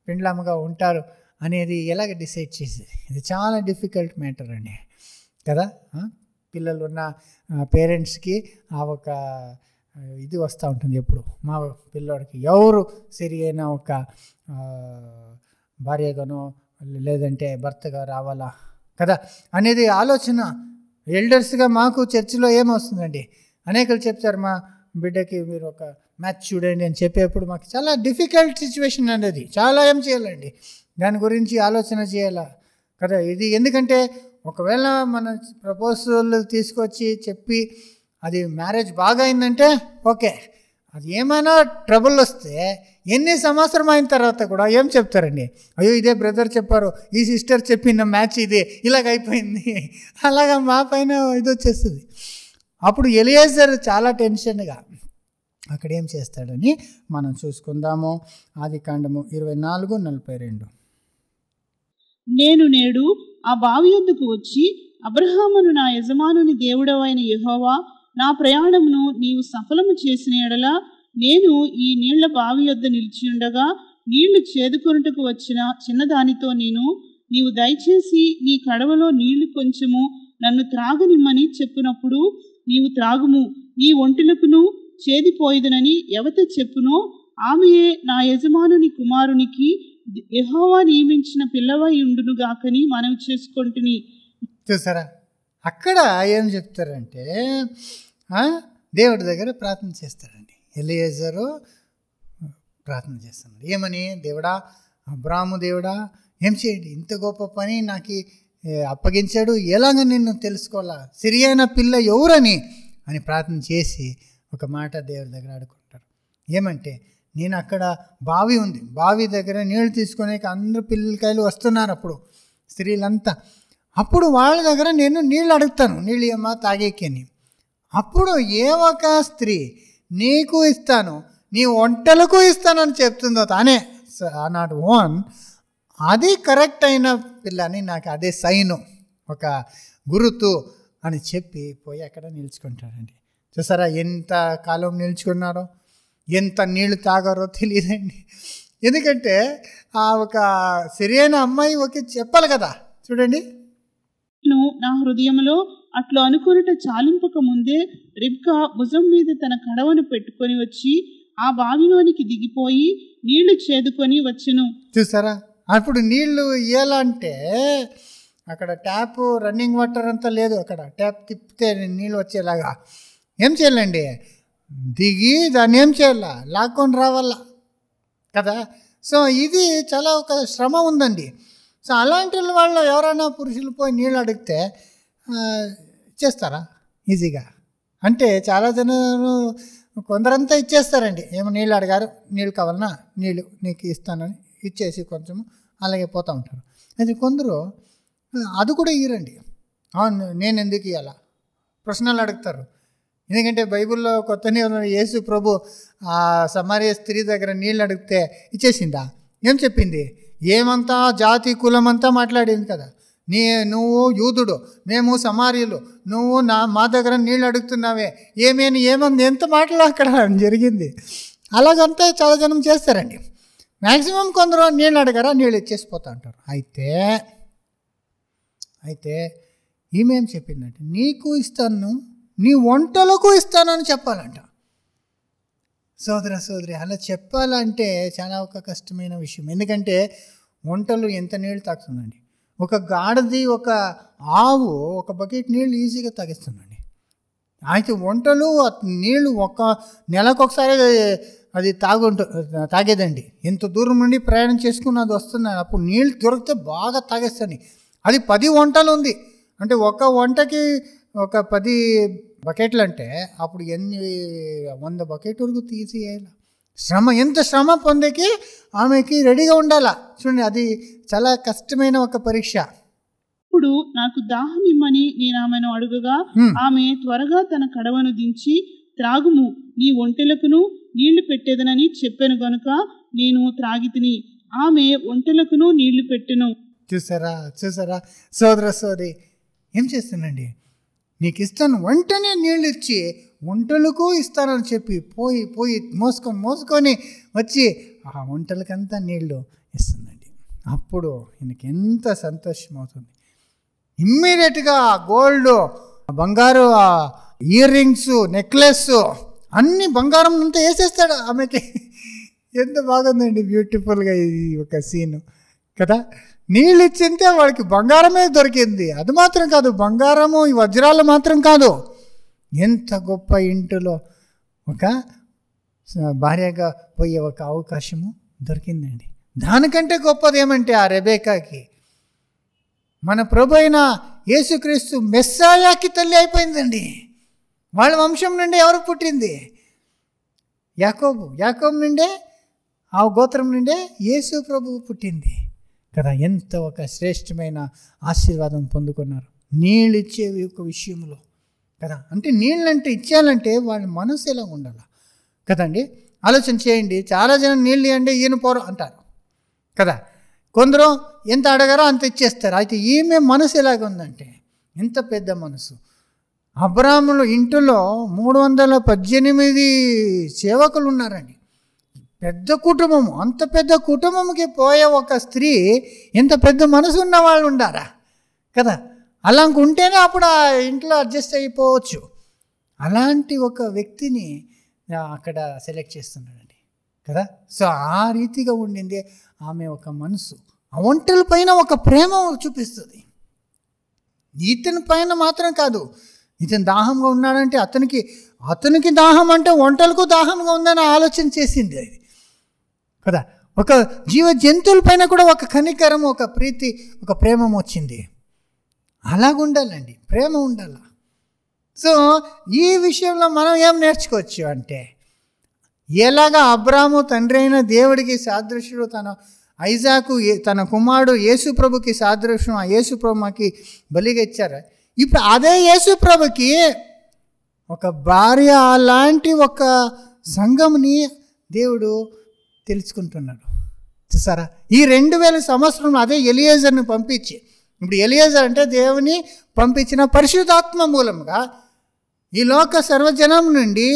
పెండ్లమ్మగా ఉంటారు అనేది ఎలాగ డిసైడ్ చేసేది ఇది చాలా డిఫికల్ట్ మ్యాటర్ అండి కదా పిల్లలు ఉన్న పేరెంట్స్కి ఆ ఒక ఇది వస్తూ ఉంటుంది ఎప్పుడు మా పిల్లోడికి ఎవరు సరి అయిన ఒక భార్యగానో లేదంటే భర్తగా రావాలా కదా అనేది ఆలోచన ఎల్డర్స్గా మాకు చర్చిలో ఏమొస్తుందండి అనేకలు చెప్తారు మా బిడ్డకి మీరు ఒక మ్యాచ్ చూడండి అని చెప్పేప్పుడు మాకు చాలా డిఫికల్ట్ సిచ్యువేషన్ అనేది చాలా ఏం చేయాలండి దాని గురించి ఆలోచన చేయాలా కదా ఇది ఎందుకంటే ఒకవేళ మన ప్రపోజల్ తీసుకొచ్చి చెప్పి అది మ్యారేజ్ బాగా అయిందంటే ఓకే అది ఏమైనా ట్రబుల్ వస్తే ఎన్ని సంవత్సరం అయిన తర్వాత కూడా ఏం చెప్తారండి అయ్యో ఇదే బ్రదర్ చెప్పారు ఈ సిస్టర్ చెప్పిన మ్యాచ్ ఇదే ఇలాగ అయిపోయింది అలాగ మా పైన ఇది వచ్చేస్తుంది అప్పుడు ఎలియేజర్ చాలా టెన్షన్గా అక్కడ ఏం చేస్తాడని మనం చూసుకుందాము ఆది కాండము ఇరవై నాలుగు నలభై రెండు నేను నేడు ఆ బావి ఎందుకు వచ్చి అబ్రహామును నా యజమానుని దేవుడవైన యహోవా నా ప్రయాణమును నీవు సఫలము చేసిన ఎడలా నేను ఈ నీళ్ల బావి యొద్ద ఉండగా నీళ్లు చేదుకొనుటకు వచ్చిన చిన్నదానితో నేను నీవు దయచేసి నీ కడవలో నీళ్లు కొంచెము నన్ను త్రాగనిమ్మని చెప్పినప్పుడు నీవు త్రాగుము నీ ఒంటిలకును చేదిపోయేదనని ఎవత చెప్పునో ఆమెయే నా యజమానుని కుమారునికి యహోవా నియమించిన పిల్లవై ఉండును గాకని మనం చేసుకుంటుని చూసారా అక్కడ ఏం చెప్తారంటే దేవుడి దగ్గర ప్రార్థన చేస్తారండి ఎలియజరు ప్రార్థన చేస్తున్నాడు ఏమని దేవుడా బ్రాహ్మ దేవుడా ఏం చేయండి ఇంత గొప్ప పని నాకు అప్పగించాడు ఎలాగ నిన్ను తెలుసుకోవాలా సిరియైన పిల్ల ఎవరని అని ప్రార్థన చేసి ఒక మాట దేవుడి దగ్గర ఆడుకుంటారు ఏమంటే నేను అక్కడ బావి ఉంది బావి దగ్గర నీళ్లు తీసుకునే అందరూ పిల్లకాయలు వస్తున్నారు అప్పుడు స్త్రీలంతా అప్పుడు వాళ్ళ దగ్గర నేను నీళ్ళు అడుగుతాను నీళ్ళు ఏమా తాగేకని అప్పుడు ఏ ఒక స్త్రీ నీకు ఇస్తాను నీ ఒంటలకు ఇస్తానని చెప్తుందో తానే నాట్ ఓన్ అది కరెక్ట్ అయిన పిల్లని నాకు అదే సైను ఒక గురుతు అని చెప్పి పోయి అక్కడ నిల్చుకుంటారండి చూసారా ఎంత కాలం నిల్చుకున్నారో ఎంత నీళ్లు తాగారో తెలియదండి ఎందుకంటే ఆ ఒక సరైన అమ్మాయి ఒక చెప్పాలి కదా చూడండి నా హృదయంలో అట్లా అనుకున్నట చాలింపక ముందే రిబ్కా భుజం మీద తన కడవను పెట్టుకొని వచ్చి ఆ బావిలోనికి దిగిపోయి నీళ్లు చేదుకొని వచ్చును చూసారా అప్పుడు నీళ్లు ఇవ్వాలంటే అక్కడ ట్యాప్ రన్నింగ్ వాటర్ అంతా లేదు అక్కడ ట్యాప్ తిప్పితే నీళ్ళు వచ్చేలాగా ఏం చేయాలండి దిగి దాన్ని ఏం చేయాల లాక్కొని రావాల కదా సో ఇది చాలా ఒక శ్రమ ఉందండి సో అలాంటి వాళ్ళు ఎవరైనా పురుషులు పోయి నీళ్ళు అడిగితే ఇచ్చేస్తారా ఈజీగా అంటే చాలా జన కొందరంతా ఇచ్చేస్తారండి ఏమో నీళ్ళు అడిగారు నీళ్ళు కావాలన్నా నీళ్ళు నీకు ఇస్తానని ఇచ్చేసి కొంచెం అలాగే పోతూ ఉంటారు అయితే కొందరు అది కూడా ఇయ్యరండి నేను ఎందుకు ఇవ్వాలా ప్రశ్నలు అడుగుతారు ఎందుకంటే బైబిల్లో కొత్త నిబంధన యేసు ప్రభు సమార్య స్త్రీ దగ్గర నీళ్ళు అడిగితే ఇచ్చేసిందా ఏం చెప్పింది ఏమంతా జాతి కులమంతా మాట్లాడింది కదా నీ నువ్వు యూదుడు మేము సమార్యులు నువ్వు నా మా దగ్గర నీళ్ళు అడుగుతున్నావే ఏమేమి ఏమంది ఎంత మాటలు అక్కడ జరిగింది అలాగంతా చాలా జనం చేస్తారండి మ్యాక్సిమం కొందరు నీళ్ళు అడగరా నీళ్ళు ఇచ్చేసిపోతా అంటారు అయితే అయితే ఈమెం చెప్పిందంటే నీకు ఇస్తాను నీ వంటలకు ఇస్తానని చెప్పాలంట సోదర సోదరి అలా చెప్పాలంటే చాలా ఒక కష్టమైన విషయం ఎందుకంటే వంటలు ఎంత నీళ్ళు తాగుతుందండి ఒక గాడిది ఒక ఆవు ఒక బకెట్ నీళ్ళు ఈజీగా తాగిస్తుందండి అయితే వంటలు నీళ్ళు ఒక నెలకు ఒకసారి అది తాగుంటు తాగేదండి ఇంత దూరం నుండి ప్రయాణం చేసుకుని అది వస్తున్నాను అప్పుడు నీళ్ళు దొరికితే బాగా తాగేస్తాను అది పది వంటలు ఉంది అంటే ఒక వంటకి ఒక పది బకెట్లు అంటే అప్పుడు ఎన్ని వంద బకెట్ వరకు తీసేయాలి శ్రమ ఎంత శ్రమ పొందేకి ఆమెకి రెడీగా ఉండాలా చూడండి అది చాలా కష్టమైన ఒక పరీక్ష ఇప్పుడు నాకు దాహం ఇమ్మని నేను ఆమెను అడుగగా ఆమె త్వరగా తన కడవను దించి త్రాగుము నీ ఒంటెలకును నీళ్లు పెట్టేదనని చెప్పాను గనుక నేను త్రాగితిని ఆమె ఒంటలకును నీళ్లు పెట్టెను చూసారా చూసారా సోదర సోదరి ఏం చేస్తానండి నీకు ఇస్తాను వంటనే నీళ్ళు ఇచ్చి వంటలకు ఇస్తానని చెప్పి పోయి పోయి మోసుకొని మోసుకొని వచ్చి ఆ వంటలకంతా నీళ్ళు ఇస్తుందండి అప్పుడు ఈయనకి ఎంత సంతోషం అవుతుంది ఇమ్మీడియట్గా గోల్డ్ బంగారు ఇయర్ రింగ్స్ నెక్లెస్ అన్ని బంగారం అంతా వేసేస్తాడు ఆమెకి ఎంత బాగుందండి బ్యూటిఫుల్గా ఇది ఒక సీను కదా నీళ్ళు ఇచ్చింటే వాళ్ళకి బంగారమే దొరికింది అది మాత్రం కాదు బంగారము ఈ వజ్రాలు మాత్రం కాదు ఎంత గొప్ప ఇంటిలో ఒక భార్యగా పోయే ఒక అవకాశము దొరికిందండి దానికంటే గొప్పది ఏమంటే ఆ రెబేకాకి మన ప్రభు అయిన యేసుక్రీస్తు మెస్సాయాకి తల్లి అయిపోయిందండి వాళ్ళ వంశం నుండి ఎవరు పుట్టింది యాకోబు యాకోబు నుండే ఆ గోత్రం నుండే యేసు ప్రభువు పుట్టింది కదా ఎంత ఒక శ్రేష్టమైన ఆశీర్వాదం పొందుకున్నారు నీళ్ళు ఇచ్చేవి ఒక విషయంలో కదా అంటే నీళ్ళంటే ఇచ్చేయాలంటే వాళ్ళ మనసు ఎలా ఉండాలి కదండి ఆలోచన చేయండి చాలా జనం నీళ్ళు ఇవ్వండి ఈయన పోరు అంటారు కదా కొందరు ఎంత అడగారో అంత ఇచ్చేస్తారు అయితే ఈమె మనసు ఉందంటే ఎంత పెద్ద మనసు అబ్రాహ్ములు ఇంటిలో మూడు వందల పద్దెనిమిది సేవకులు ఉన్నారండి పెద్ద కుటుంబము అంత పెద్ద కుటుంబంకి పోయే ఒక స్త్రీ ఇంత పెద్ద మనసు ఉన్న వాళ్ళు ఉండారా కదా అలా ఉంటేనే అప్పుడు ఆ ఇంట్లో అడ్జస్ట్ అయిపోవచ్చు అలాంటి ఒక వ్యక్తిని అక్కడ సెలెక్ట్ చేస్తున్నాడండి కదా సో ఆ రీతిగా ఉండింది ఆమె ఒక మనసు ఒంటల పైన ఒక ప్రేమ చూపిస్తుంది నీతిని పైన మాత్రం కాదు ఇతను దాహంగా ఉన్నాడంటే అతనికి అతనికి దాహం అంటే వంటలకు దాహంగా ఉందని ఆలోచన చేసింది అది కదా ఒక జీవ జంతువులపైన కూడా ఒక కనికరం ఒక ప్రీతి ఒక ప్రేమం వచ్చింది అలాగుండాలండి ప్రేమ ఉండాల సో ఈ విషయంలో మనం ఏం నేర్చుకోవచ్చు అంటే ఎలాగ అబ్రాము తండ్రి అయిన దేవుడికి సాదృశ్యుడు తన ఐజాకు తన కుమారుడు యేసుప్రభుకి సాదృశ్యం ఆ యేసుప్రభుకి బలిగా ఇచ్చారు ఇప్పుడు అదే ప్రభుకి ఒక భార్య లాంటి ఒక సంఘంని దేవుడు తెలుసుకుంటున్నాడు చూసారా ఈ రెండు వేల సంవత్సరం అదే ఎలియేజర్ని పంపించి ఇప్పుడు ఎలియేజర్ అంటే దేవుని పంపించిన పరిశుద్ధాత్మ మూలంగా ఈ లోక సర్వజనం నుండి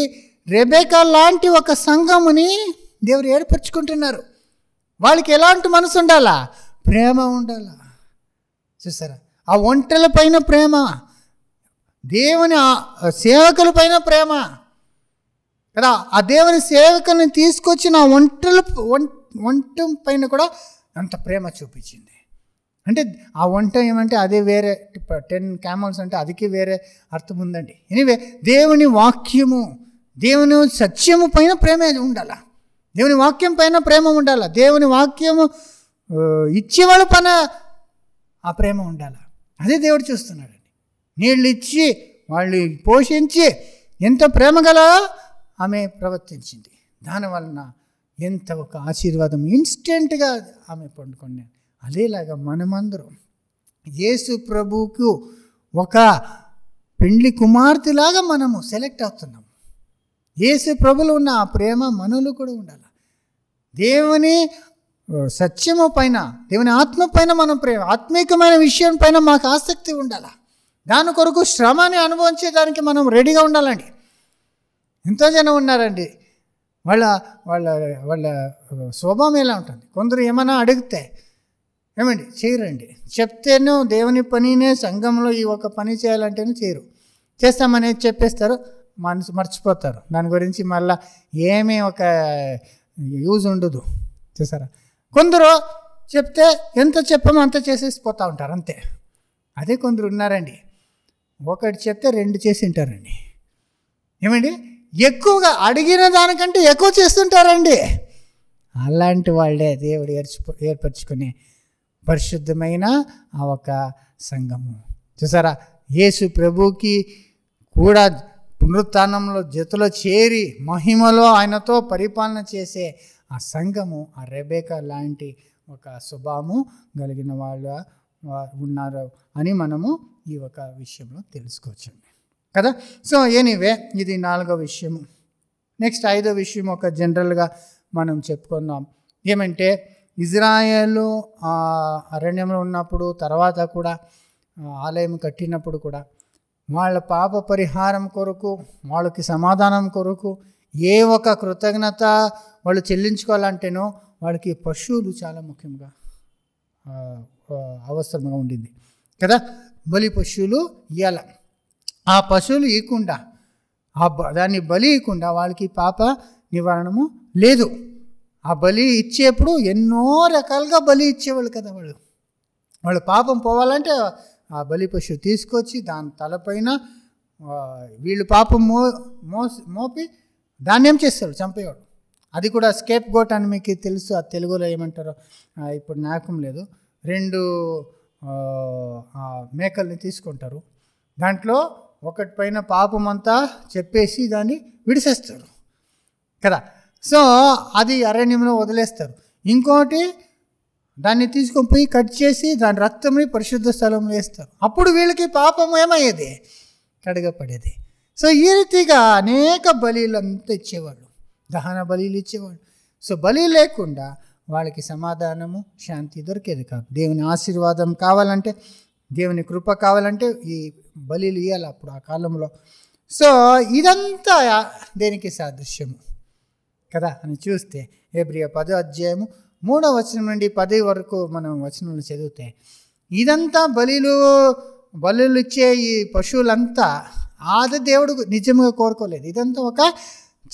రెబేకా లాంటి ఒక సంఘముని దేవుడు ఏర్పరచుకుంటున్నారు వాళ్ళకి ఎలాంటి మనసు ఉండాలా ప్రేమ ఉండాలా చూసారా ఆ పైన ప్రేమ దేవుని సేవకుల పైన ప్రేమ కదా ఆ దేవుని సేవకుని తీసుకొచ్చిన నా ఒంటెల ఒంట పైన కూడా అంత ప్రేమ చూపించింది అంటే ఆ వంట ఏమంటే అదే వేరే టెన్ క్యామల్స్ అంటే అదికి వేరే అర్థం ఉందండి ఎనివే దేవుని వాక్యము దేవుని సత్యము పైన ప్రేమ ఉండాల దేవుని వాక్యం పైన ప్రేమ ఉండాల దేవుని వాక్యము ఇచ్చేవాళ్ళ పైన ఆ ప్రేమ ఉండాలి అదే దేవుడు చూస్తున్నాడు నీళ్ళు ఇచ్చి వాళ్ళు పోషించి ఎంత ప్రేమగల ఆమె ప్రవర్తించింది దానివలన ఎంత ఒక ఆశీర్వాదం ఇన్స్టెంట్గా ఆమె పండుకొని అదేలాగా మనమందరం యేసు ప్రభుకు ఒక పెండ్లి కుమార్తెలాగా మనము సెలెక్ట్ అవుతున్నాము యేసు ప్రభులు ఉన్న ఆ ప్రేమ మనలో కూడా ఉండాలి దేవుని సత్యము పైన దేవుని ఆత్మ పైన మనం ప్రేమ ఆత్మీకమైన విషయం పైన మాకు ఆసక్తి ఉండాలా దాని కొరకు శ్రమాన్ని అనుభవించేదానికి మనం రెడీగా ఉండాలండి ఎంతో జనం ఉన్నారండి వాళ్ళ వాళ్ళ వాళ్ళ స్వభావం ఎలా ఉంటుంది కొందరు ఏమైనా అడిగితే ఏమండి చేయరండి చెప్తేనే దేవుని పనినే సంఘంలో ఈ ఒక పని చేయాలంటేనే చేయరు చేస్తామనేది చెప్పేస్తారు మనసు మర్చిపోతారు దాని గురించి మళ్ళీ ఏమీ ఒక యూజ్ ఉండదు చేస్తారా కొందరు చెప్తే ఎంత చెప్పమో అంత చేసేసి పోతూ ఉంటారు అంతే అదే కొందరు ఉన్నారండి ఒకటి చెప్తే రెండు చేసి ఉంటారండి ఏమండి ఎక్కువగా అడిగిన దానికంటే ఎక్కువ చేస్తుంటారండి అలాంటి వాళ్ళే దేవుడు ఏర్చు ఏర్పరచుకునే పరిశుద్ధమైన ఆ ఒక సంఘము చూసారా యేసు ప్రభుకి కూడా పునరుత్నంలో జతలో చేరి మహిమలో ఆయనతో పరిపాలన చేసే ఆ సంఘము ఆ రెబేక లాంటి ఒక స్వభావము కలిగిన వాళ్ళ ఉన్నారు అని మనము ఈ ఒక విషయంలో తెలుసుకోవచ్చండి కదా సో ఎనీవే ఇది నాలుగో విషయము నెక్స్ట్ ఐదో విషయం ఒక జనరల్గా మనం చెప్పుకుందాం ఏమంటే ఇజ్రాయేల్ అరణ్యంలో ఉన్నప్పుడు తర్వాత కూడా ఆలయం కట్టినప్పుడు కూడా వాళ్ళ పాప పరిహారం కొరకు వాళ్ళకి సమాధానం కొరకు ఏ ఒక కృతజ్ఞత వాళ్ళు చెల్లించుకోవాలంటేనో వాళ్ళకి పశువులు చాలా ముఖ్యంగా అవసరంగా ఉండింది కదా బలి పశువులు ఇవ్వాల ఆ పశువులు ఇవ్వకుండా ఆ బ దాన్ని బలి ఇవ్వకుండా వాళ్ళకి పాప నివారణము లేదు ఆ బలి ఇచ్చేప్పుడు ఎన్నో రకాలుగా బలి ఇచ్చేవాళ్ళు కదా వాళ్ళు వాళ్ళు పాపం పోవాలంటే ఆ బలి పశువు తీసుకొచ్చి దాని తలపైన వీళ్ళు పాపం మో మోపి దాన్ని ఏం చేస్తారు చంపేవాడు అది కూడా స్కేప్ గోట్ అని మీకు తెలుసు ఆ తెలుగులో ఏమంటారు ఇప్పుడు నాకం లేదు రెండు మేకల్ని తీసుకుంటారు దాంట్లో ఒకటి పైన పాపం అంతా చెప్పేసి దాన్ని విడిసేస్తారు కదా సో అది అరణ్యంలో వదిలేస్తారు ఇంకోటి దాన్ని తీసుకొని పోయి కట్ చేసి దాని రక్తంని పరిశుద్ధ స్థలంలో వేస్తారు అప్పుడు వీళ్ళకి పాపం ఏమయ్యేది కడగపడేది సో ఈ రీతిగా అనేక అంతా ఇచ్చేవాళ్ళు దహన బలీలు ఇచ్చేవాళ్ళు సో బలి లేకుండా వాళ్ళకి సమాధానము శాంతి దొరికేది కాదు దేవుని ఆశీర్వాదం కావాలంటే దేవుని కృప కావాలంటే ఈ బలీలు ఇవ్వాలి అప్పుడు ఆ కాలంలో సో ఇదంతా దేనికి సాదృశ్యము కదా అని చూస్తే ఏబ్రియ పదో అధ్యాయము మూడో వచనం నుండి పదవి వరకు మనం వచనంలో చదివితే ఇదంతా బలీలు బలులు ఇచ్చే ఈ పశువులంతా అది దేవుడు నిజంగా కోరుకోలేదు ఇదంతా ఒక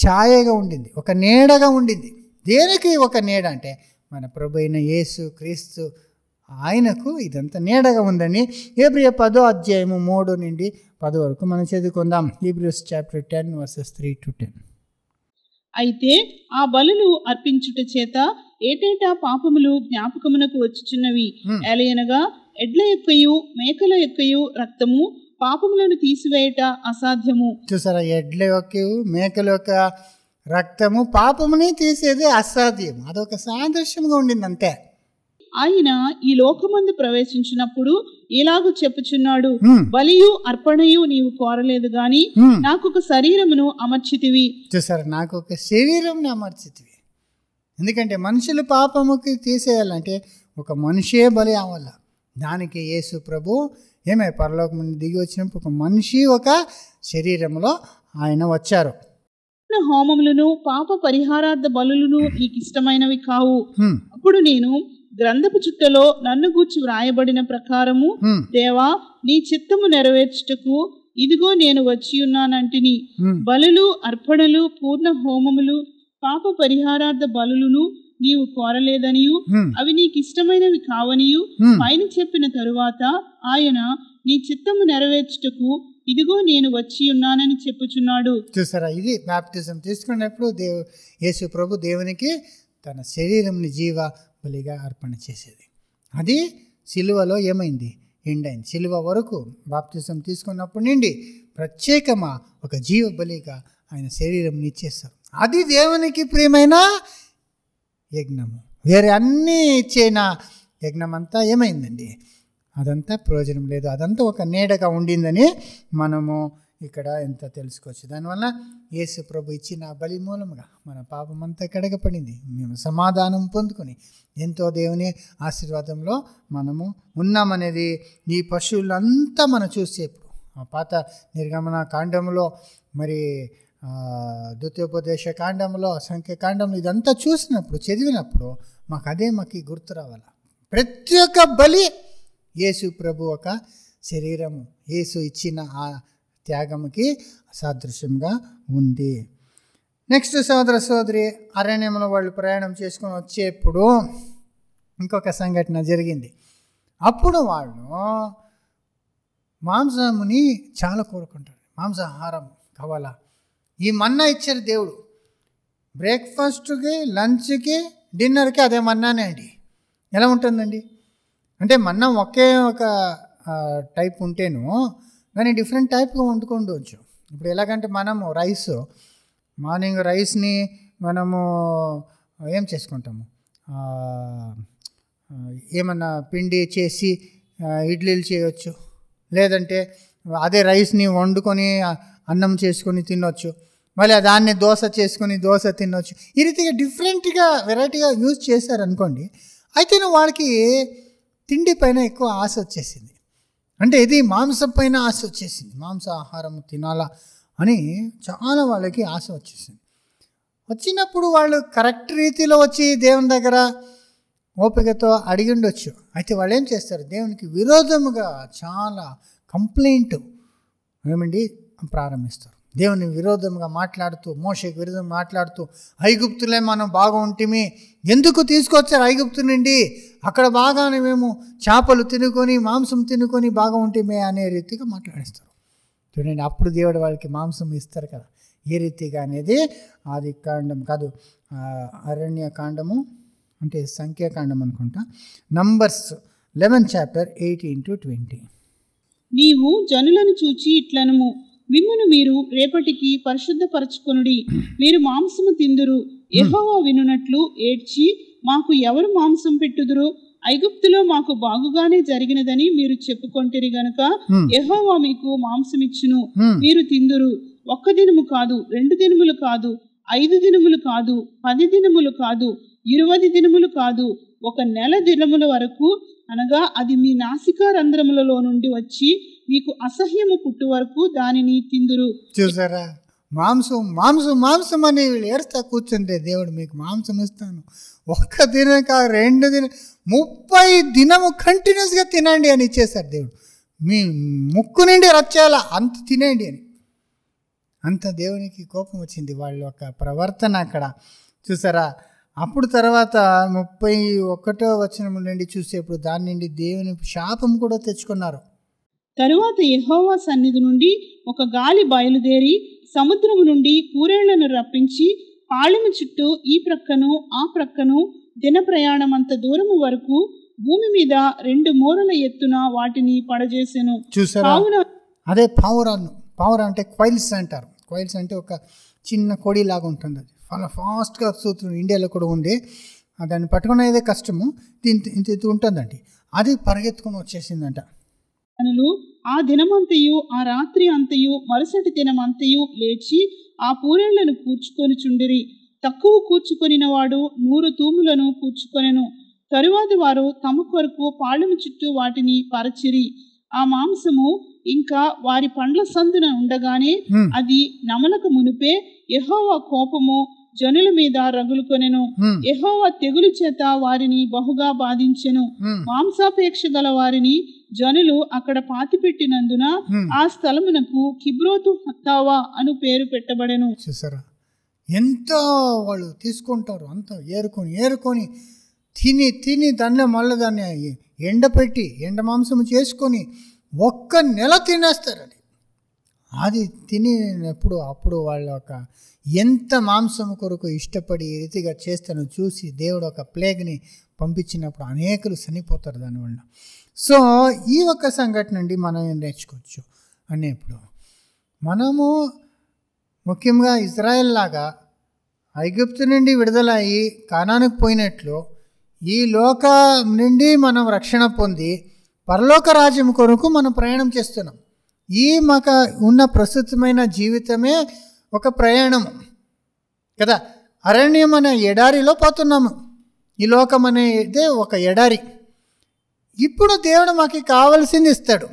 ఛాయగా ఉండింది ఒక నీడగా ఉండింది దేనికి ఒక నీడ అంటే మన ప్రభు అయిన యేసు క్రీస్తు ఆయనకు ఇదంతా నీడగా ఉందని ఏబ్రియ పదో అధ్యాయము మూడు నుండి పదో వరకు మనం చదువుకుందాం Hebrews chapter ten verses three to ten అయితే ఆ బలులు అర్పించుట చేత ఏటేటా పాపములు జ్ఞాపకమునకు వచ్చుచున్నవి ఎలయనగా ఎడ్ల ఎక్కయు మేకల ఎక్కయు రక్తము పాపములను తీసివేయట అసాధ్యము చూసారా ఎడ్ల యొక్క మేకల యొక్క రక్తము పాపముని తీసేది అసాధ్యం అదొక సాదృశ్యంగా ఉండింది అంతే ఆయన ఈ లోకమందు ప్రవేశించినప్పుడు ఇలాగ చెప్పుచున్నాడు బలియు అర్పణయు నీవు కోరలేదు గాని నాకు ఒక శరీరమును అమర్చితివి చూసారా నాకు ఒక శరీరంను అమర్చితివి ఎందుకంటే మనుషులు పాపముకి తీసేయాలంటే ఒక మనిషే బలి అవ్వాలి దానికి యేసు ప్రభు ఏమే పరలోకం దిగి వచ్చినప్పుడు ఒక మనిషి ఒక శరీరంలో ఆయన వచ్చారు హోమములను పాప పరిహారార్థ బలులను నీకు ఇష్టమైనవి కావు అప్పుడు నేను గ్రంథపు చుట్టలో నన్ను గూర్చి వ్రాయబడిన ప్రకారము దేవా నీ చిత్తము నెరవేర్చుటకు ఇదిగో నేను వచ్చి ఉన్నానంటిని బలులు అర్పణలు పూర్ణ హోమములు పాప పరిహారార్థ బలులను నీవు కోరలేదనియు అవి నీకు ఇష్టమైనవి కావనియు పైన చెప్పిన తరువాత ఆయన నీ చిత్తము నెరవేర్చుటకు ఇదిగో నేను వచ్చి ఉన్నానని చెప్పుచున్నాడు చూసారా ఇది బ్యాప్టిజం తీసుకున్నప్పుడు దేవు యేసు ప్రభు దేవునికి తన శరీరంని జీవ బలిగా అర్పణ చేసేది అది సిలువలో ఏమైంది ఎండైంది శిలువ సిలువ వరకు బాప్తిజం తీసుకున్నప్పుడు నుండి ప్రత్యేకమా ఒక జీవ బలిగా ఆయన శరీరం ఇచ్చేస్తారు అది దేవునికి ప్రియమైన యజ్ఞము వేరే అన్నీ ఇచ్చిన యజ్ఞం అంతా ఏమైందండి అదంతా ప్రయోజనం లేదు అదంతా ఒక నీడగా ఉండిందని మనము ఇక్కడ ఎంత తెలుసుకోవచ్చు దానివల్ల యేసు ప్రభు ఇచ్చిన బలి మూలముగా మన పాపం అంతా కడగపడింది మేము సమాధానం పొందుకొని ఎంతో దేవుని ఆశీర్వాదంలో మనము ఉన్నామనేది ఈ పశువులంతా మనం చూసేప్పుడు ఆ పాత నిర్గమన కాండంలో మరి ద్వితీయోపదేశ కాండంలో సంఖ్యకాండంలో ఇదంతా చూసినప్పుడు చదివినప్పుడు మాకు అదే మాకు గుర్తు రావాలి ప్రతి ఒక్క బలి యేసు ప్రభు ఒక శరీరము యేసు ఇచ్చిన ఆ త్యాగముకి సాదృశ్యంగా ఉంది నెక్స్ట్ సోదర సోదరి అరణ్యంలో వాళ్ళు ప్రయాణం చేసుకొని వచ్చేప్పుడు ఇంకొక సంఘటన జరిగింది అప్పుడు వాళ్ళు మాంసముని చాలా కోరుకుంటారు మాంసాహారం కావాలా ఈ మన్నా ఇచ్చారు దేవుడు బ్రేక్ఫాస్ట్కి లంచ్కి డిన్నర్కి అదే మన్నానే అండి ఎలా ఉంటుందండి అంటే మన్నం ఒకే ఒక టైప్ ఉంటేను కానీ డిఫరెంట్ టైప్గా వండుకోవచ్చు ఇప్పుడు ఎలాగంటే మనము రైస్ మార్నింగ్ రైస్ని మనము ఏం చేసుకుంటాము ఏమన్నా పిండి చేసి ఇడ్లీలు చేయవచ్చు లేదంటే అదే రైస్ని వండుకొని అన్నం చేసుకొని తినొచ్చు మళ్ళీ దాన్ని దోశ చేసుకుని దోశ తినొచ్చు ఈ రీతిగా డిఫరెంట్గా వెరైటీగా యూజ్ చేశారనుకోండి అయితే వాళ్ళకి తిండి పైన ఎక్కువ ఆశ వచ్చేసింది అంటే ఇది మాంసం పైన ఆశ వచ్చేసింది మాంసాహారం తినాలా అని చాలా వాళ్ళకి ఆశ వచ్చేసింది వచ్చినప్పుడు వాళ్ళు కరెక్ట్ రీతిలో వచ్చి దేవుని దగ్గర ఓపికతో అడిగి ఉండొచ్చు అయితే వాళ్ళు ఏం చేస్తారు దేవునికి విరోధముగా చాలా కంప్లైంట్ ఏమండి ప్రారంభిస్తారు దేవుని విరోధంగా మాట్లాడుతూ మోషకి విరోధంగా మాట్లాడుతూ ఐగుప్తులే మనం బాగా ఉంటిమి ఎందుకు తీసుకొచ్చారు ఐగుప్తు నుండి అక్కడ బాగానే మేము చేపలు తినుకొని మాంసం తినుకొని బాగా ఉంటిమే అనే రీతిగా మాట్లాడిస్తారు చూడండి అప్పుడు దేవుడు వాళ్ళకి మాంసం ఇస్తారు కదా ఏ రీతిగా అనేది ఆది కాండం కాదు అరణ్యకాండము అంటే సంఖ్యాకాండం అనుకుంటా numbers eleven chapter eighteen to twenty నీవు జనులను చూచి ఇట్లనము మిమ్మును మీరు రేపటికి పరిశుద్ధపరచుకొనుడి మీరు మాంసము తిందురు యహోవా వినున్నట్లు ఏడ్చి మాకు ఎవరు మాంసం పెట్టుదురు ఐగుప్తులో మాకు బాగుగానే జరిగినదని మీరు చెప్పుకొంటిరి గనుక యహోవా మీకు మాంసం ఇచ్చును మీరు తిందురు ఒక్క దినము కాదు రెండు దినములు కాదు ఐదు దినములు కాదు పది దినములు కాదు ఇరవై దినములు కాదు ఒక నెల దినముల వరకు అనగా అది మీ నాసికా రంధ్రములలో నుండి వచ్చి మీకు అసహ్యము పుట్టు వరకు దానిని తిందురు చూసారా మాంసం మాంసం మాంసం అని వీళ్ళు ఏడుస్తా కూర్చుంటే దేవుడు మీకు మాంసం ఇస్తాను ఒక్క దినం కాదు రెండు దిన ముప్పై దినము కంటిన్యూస్గా తినండి అని ఇచ్చేశారు దేవుడు మీ ముక్కు నుండి రచ్చేలా అంత తినేయండి అని అంత దేవునికి కోపం వచ్చింది వాళ్ళ యొక్క ప్రవర్తన అక్కడ చూసారా అప్పుడు తర్వాత ముప్పై ఒకటో వచనం నుండి చూసేప్పుడు దాని నుండి దేవుని శాపం కూడా తెచ్చుకున్నారు తరువాత యహోవా సన్నిధి నుండి ఒక గాలి బయలుదేరి సముద్రము నుండి కూరేళ్లను రప్పించి పాళెము చుట్టూ ఈ ప్రక్కను ఆ ప్రక్కను దిన ప్రయాణమంత దూరము వరకు భూమి మీద రెండు మూరల ఎత్తున వాటిని పడజేసెను అదే పావురాన్ పావుర అంటే క్వైల్స్ అంటారు క్వైల్స్ అంటే ఒక చిన్న కొడి లాగా ఉంటుంది అది చాలా ఫాస్ట్గా సూత్రం ఇండియాలో కూడా ఉంది దాన్ని పట్టుకునేదే కష్టము ఇంత ఇంత ఉంటుందండి అది పరిగెత్తుకొని వచ్చేసిందంట అతనులు ఆ దినమంతయు ఆ రాత్రి అంతయు మరుసటి దినమంతయు లేచి ఆ పూరేళ్లను కూర్చుకొని చుండిరి తక్కువ కూర్చుకొనిన వాడు నూరు తూములను కూర్చుకొనెను తరువాత వారు తమ కొరకు పాళ్ళము చుట్టూ వాటిని పరచిరి ఆ మాంసము ఇంకా వారి పండ్ల సందున ఉండగానే అది నమలకు మునిపే యహోవా కోపము జనుల మీద కొనెను యహోవా తెగులు చేత వారిని బహుగా బాధించెను మాంసాపేక్ష గల వారిని జనులు అక్కడ పాతిపెట్టినందున ఆ స్థలమునకు కిబ్రోతు హత్తావా అను పేరు పెట్టబడను చూసారా ఎంత వాళ్ళు తీసుకుంటారు అంత ఏరుకొని ఏరుకొని తిని తిని దాన్నే మళ్ళీ దాన్ని ఎండపెట్టి ఎండ మాంసం చేసుకొని ఒక్క నెల తినేస్తారు అది తిని ఎప్పుడు అప్పుడు వాళ్ళ ఒక ఎంత మాంసం కొరకు ఇష్టపడి రీతిగా చేస్తాను చూసి దేవుడు ఒక ప్లేగ్ని పంపించినప్పుడు అనేకులు చనిపోతారు దానివల్ల సో ఈ ఒక్క సంఘటన అండి మనం నేర్చుకోవచ్చు అనేప్పుడు మనము ముఖ్యంగా ఇజ్రాయెల్ లాగా ఐగుప్తు నుండి విడుదల అయ్యి కానానికి పోయినట్లు ఈ లోక నుండి మనం రక్షణ పొంది పరలోక రాజ్యం కొరకు మనం ప్రయాణం చేస్తున్నాం ఈ మాక ఉన్న ప్రస్తుతమైన జీవితమే ఒక ప్రయాణము కదా అరణ్యం అనే ఎడారిలో పోతున్నాము ఈ లోకం అనేది ఒక ఎడారి ఇప్పుడు దేవుడు మాకు కావలసింది ఇస్తాడు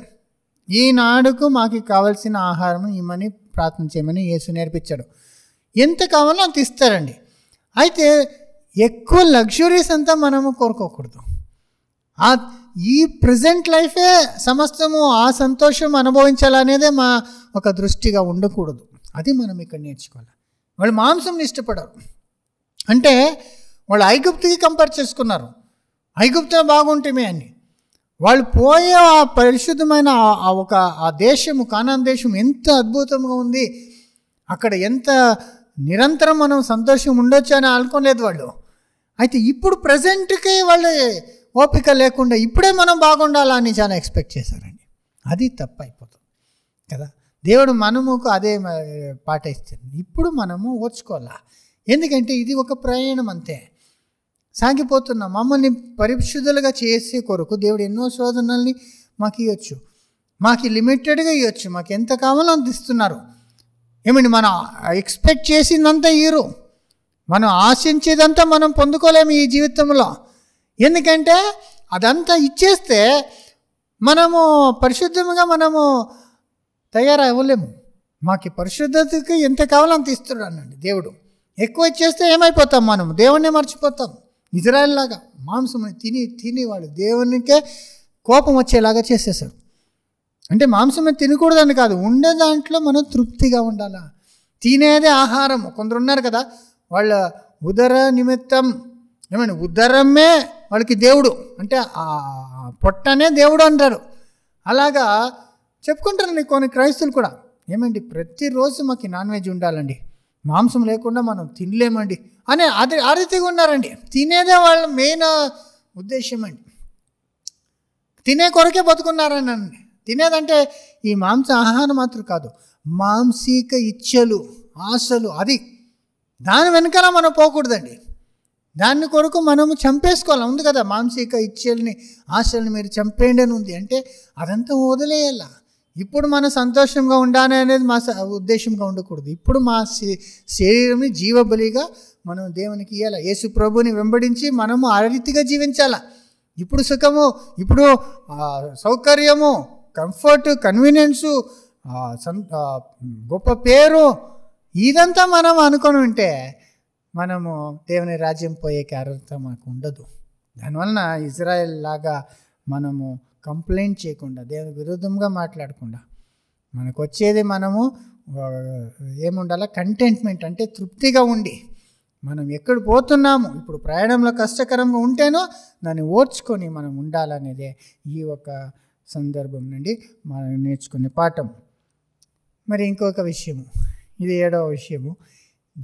ఈనాడుకు మాకు కావలసిన ఆహారం ఇమ్మని ప్రార్థన చేయమని యేసు నేర్పించాడు ఎంత కావాలో అంత ఇస్తారండి అయితే ఎక్కువ లగ్జరీస్ అంతా మనము కోరుకోకూడదు ఆ ఈ ప్రజెంట్ లైఫే సమస్తము ఆ సంతోషం అనుభవించాలనేదే మా ఒక దృష్టిగా ఉండకూడదు అది మనం ఇక్కడ నేర్చుకోవాలి వాళ్ళు మాంసం ఇష్టపడరు అంటే వాళ్ళు ఐగుప్తికి కంపేర్ చేసుకున్నారు ఐగుప్తే బాగుంటమే అని వాళ్ళు పోయే ఆ పరిశుద్ధమైన ఒక ఆ దేశము కానాన్ దేశం ఎంత అద్భుతంగా ఉంది అక్కడ ఎంత నిరంతరం మనం సంతోషం ఉండొచ్చు అని అనుకోలేదు వాళ్ళు అయితే ఇప్పుడు ప్రజెంట్కే వాళ్ళు ఓపిక లేకుండా ఇప్పుడే మనం బాగుండాలని చాలా ఎక్స్పెక్ట్ చేశారండి అది తప్పైపోతుంది కదా దేవుడు మనముకు అదే పాటిస్తుంది ఇప్పుడు మనము ఓర్చుకోవాలా ఎందుకంటే ఇది ఒక ప్రయాణం అంతే సాగిపోతున్నాం మమ్మల్ని పరిశుద్ధులుగా చేసే కొరకు దేవుడు ఎన్నో శోధనల్ని మాకు ఇవ్వచ్చు మాకు లిమిటెడ్గా ఇవ్వచ్చు మాకు ఎంత కావాలో అంత ఇస్తున్నారు ఏమండి మనం ఎక్స్పెక్ట్ చేసిందంతా ఇరు మనం ఆశించేదంతా మనం పొందుకోలేము ఈ జీవితంలో ఎందుకంటే అదంతా ఇచ్చేస్తే మనము పరిశుద్ధంగా మనము తయారవ్వలేము మాకు పరిశుద్ధతకి ఎంత కావాలో అంత ఇస్తున్నాడు దేవుడు ఎక్కువ ఇచ్చేస్తే ఏమైపోతాం మనం దేవుణ్ణి మర్చిపోతాం ఇజ్రాయల్లాగా మాంసం తిని తిని తినేవాడు దేవునికే కోపం వచ్చేలాగా చేసేసాడు అంటే మాంసమే తినకూడదని కాదు ఉండే దాంట్లో మనం తృప్తిగా ఉండాలా తినేదే ఆహారం కొందరు ఉన్నారు కదా వాళ్ళ ఉదర నిమిత్తం ఏమైనా ఉదరమే వాళ్ళకి దేవుడు అంటే ఆ పొట్టనే దేవుడు అంటారు అలాగా చెప్పుకుంటారండి కొన్ని క్రైస్తువులు కూడా ఏమండి ప్రతిరోజు మాకు నాన్ వెజ్ ఉండాలండి మాంసం లేకుండా మనం తినలేమండి అని అది ఆ రీతిగా ఉన్నారండి తినేదే వాళ్ళ మెయిన్ ఉద్దేశం అండి తినే కొరకే బతుకున్నారని తినేదంటే ఈ మాంస ఆహారం మాత్రం కాదు మాంసిక ఇచ్చలు ఆశలు అది దాని వెనకాల మనం పోకూడదండి దాని కొరకు మనము చంపేసుకోవాలి ఉంది కదా మాంసిక ఇచ్చల్ని ఆశల్ని మీరు చంపేయండి అని ఉంది అంటే అదంతా వదిలేయాల ఇప్పుడు మనం సంతోషంగా ఉండాలి అనేది మా ఉద్దేశంగా ఉండకూడదు ఇప్పుడు మా శరీరంని జీవబలిగా మనం దేవునికి ఇవ్వాలి యేసు ప్రభుని వెంబడించి మనము ఆ రీతిగా జీవించాలా ఇప్పుడు సుఖము ఇప్పుడు సౌకర్యము కంఫర్ట్ కన్వీనియన్సు గొప్ప పేరు ఇదంతా మనం అనుకొని ఉంటే మనము దేవుని రాజ్యం పోయే క్యారెక్టర్ మనకు ఉండదు దానివలన ఇజ్రాయెల్ లాగా మనము కంప్లైంట్ చేయకుండా దేవుని విరుద్ధంగా మాట్లాడకుండా మనకు వచ్చేది మనము ఏముండాలా కంటెంట్మెంట్ అంటే తృప్తిగా ఉండి మనం ఎక్కడ పోతున్నాము ఇప్పుడు ప్రయాణంలో కష్టకరంగా ఉంటేనో దాన్ని ఓర్చుకొని మనం ఉండాలనేదే ఈ ఒక సందర్భం నుండి మనం నేర్చుకునే పాఠం మరి ఇంకొక విషయము ఇది ఏడవ విషయము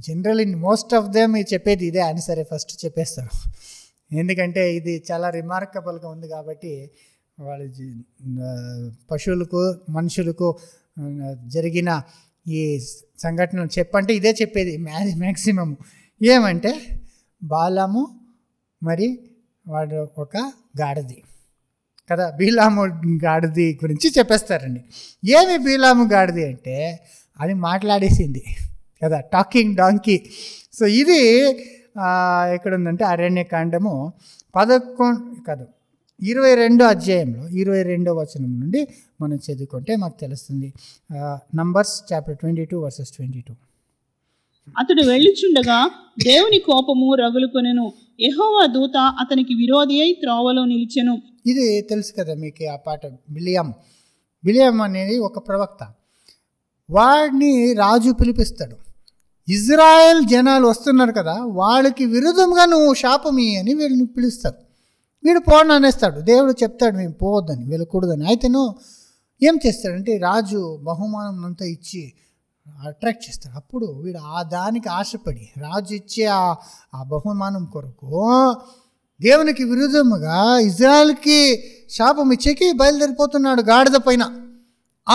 జనరల్లీ మోస్ట్ ఆఫ్ మీరు చెప్పేది ఇదే అని సరే ఫస్ట్ చెప్పేస్తారు ఎందుకంటే ఇది చాలా రిమార్కబుల్గా ఉంది కాబట్టి వాళ్ళ పశువులకు మనుషులకు జరిగిన ఈ సంఘటనలు చెప్పంటే ఇదే చెప్పేది మ్యాక్సిమము ఏమంటే బాలము మరి వాడు ఒక గాడిది కదా బీలాము గాడిది గురించి చెప్పేస్తారండి ఏమి బీలాము గాడిది అంటే అది మాట్లాడేసింది కదా టాకింగ్ డాంకీ సో ఇది ఎక్కడ ఉందంటే అరణ్యకాండము పదకొండు కాదు ఇరవై రెండో అధ్యాయంలో ఇరవై రెండో వచనం నుండి మనం చదువుకుంటే మాకు తెలుస్తుంది numbers chapter twenty two verses twenty two అతడు వెళ్ళిచుండగా దేవుని కోపము రగులుకొనెను ఎహోవా దూత అతనికి విరోధి అయి త్రోవలో నిలిచెను ఇది తెలుసు కదా మీకు ఆ పాట బిలియం బిలియం అనేది ఒక ప్రవక్త వాడిని రాజు పిలిపిస్తాడు ఇజ్రాయెల్ జనాలు వస్తున్నారు కదా వాళ్ళకి విరుద్ధంగా నువ్వు శాపమి అని వీళ్ళని పిలుస్తారు వీడు పోను అనేస్తాడు దేవుడు చెప్తాడు మేము పోవద్దని వెళ్ళకూడదని అయితే నువ్వు ఏం చేస్తాడంటే రాజు బహుమానం అంతా ఇచ్చి అట్రాక్ట్ చేస్తాడు అప్పుడు వీడు ఆ దానికి ఆశపడి రాజు ఇచ్చే ఆ బహుమానం కొరకు దేవునికి విరుద్ధముగా ఇజ్రాయల్కి శాపం ఇచ్చేకి బయలుదేరిపోతున్నాడు గాడిద పైన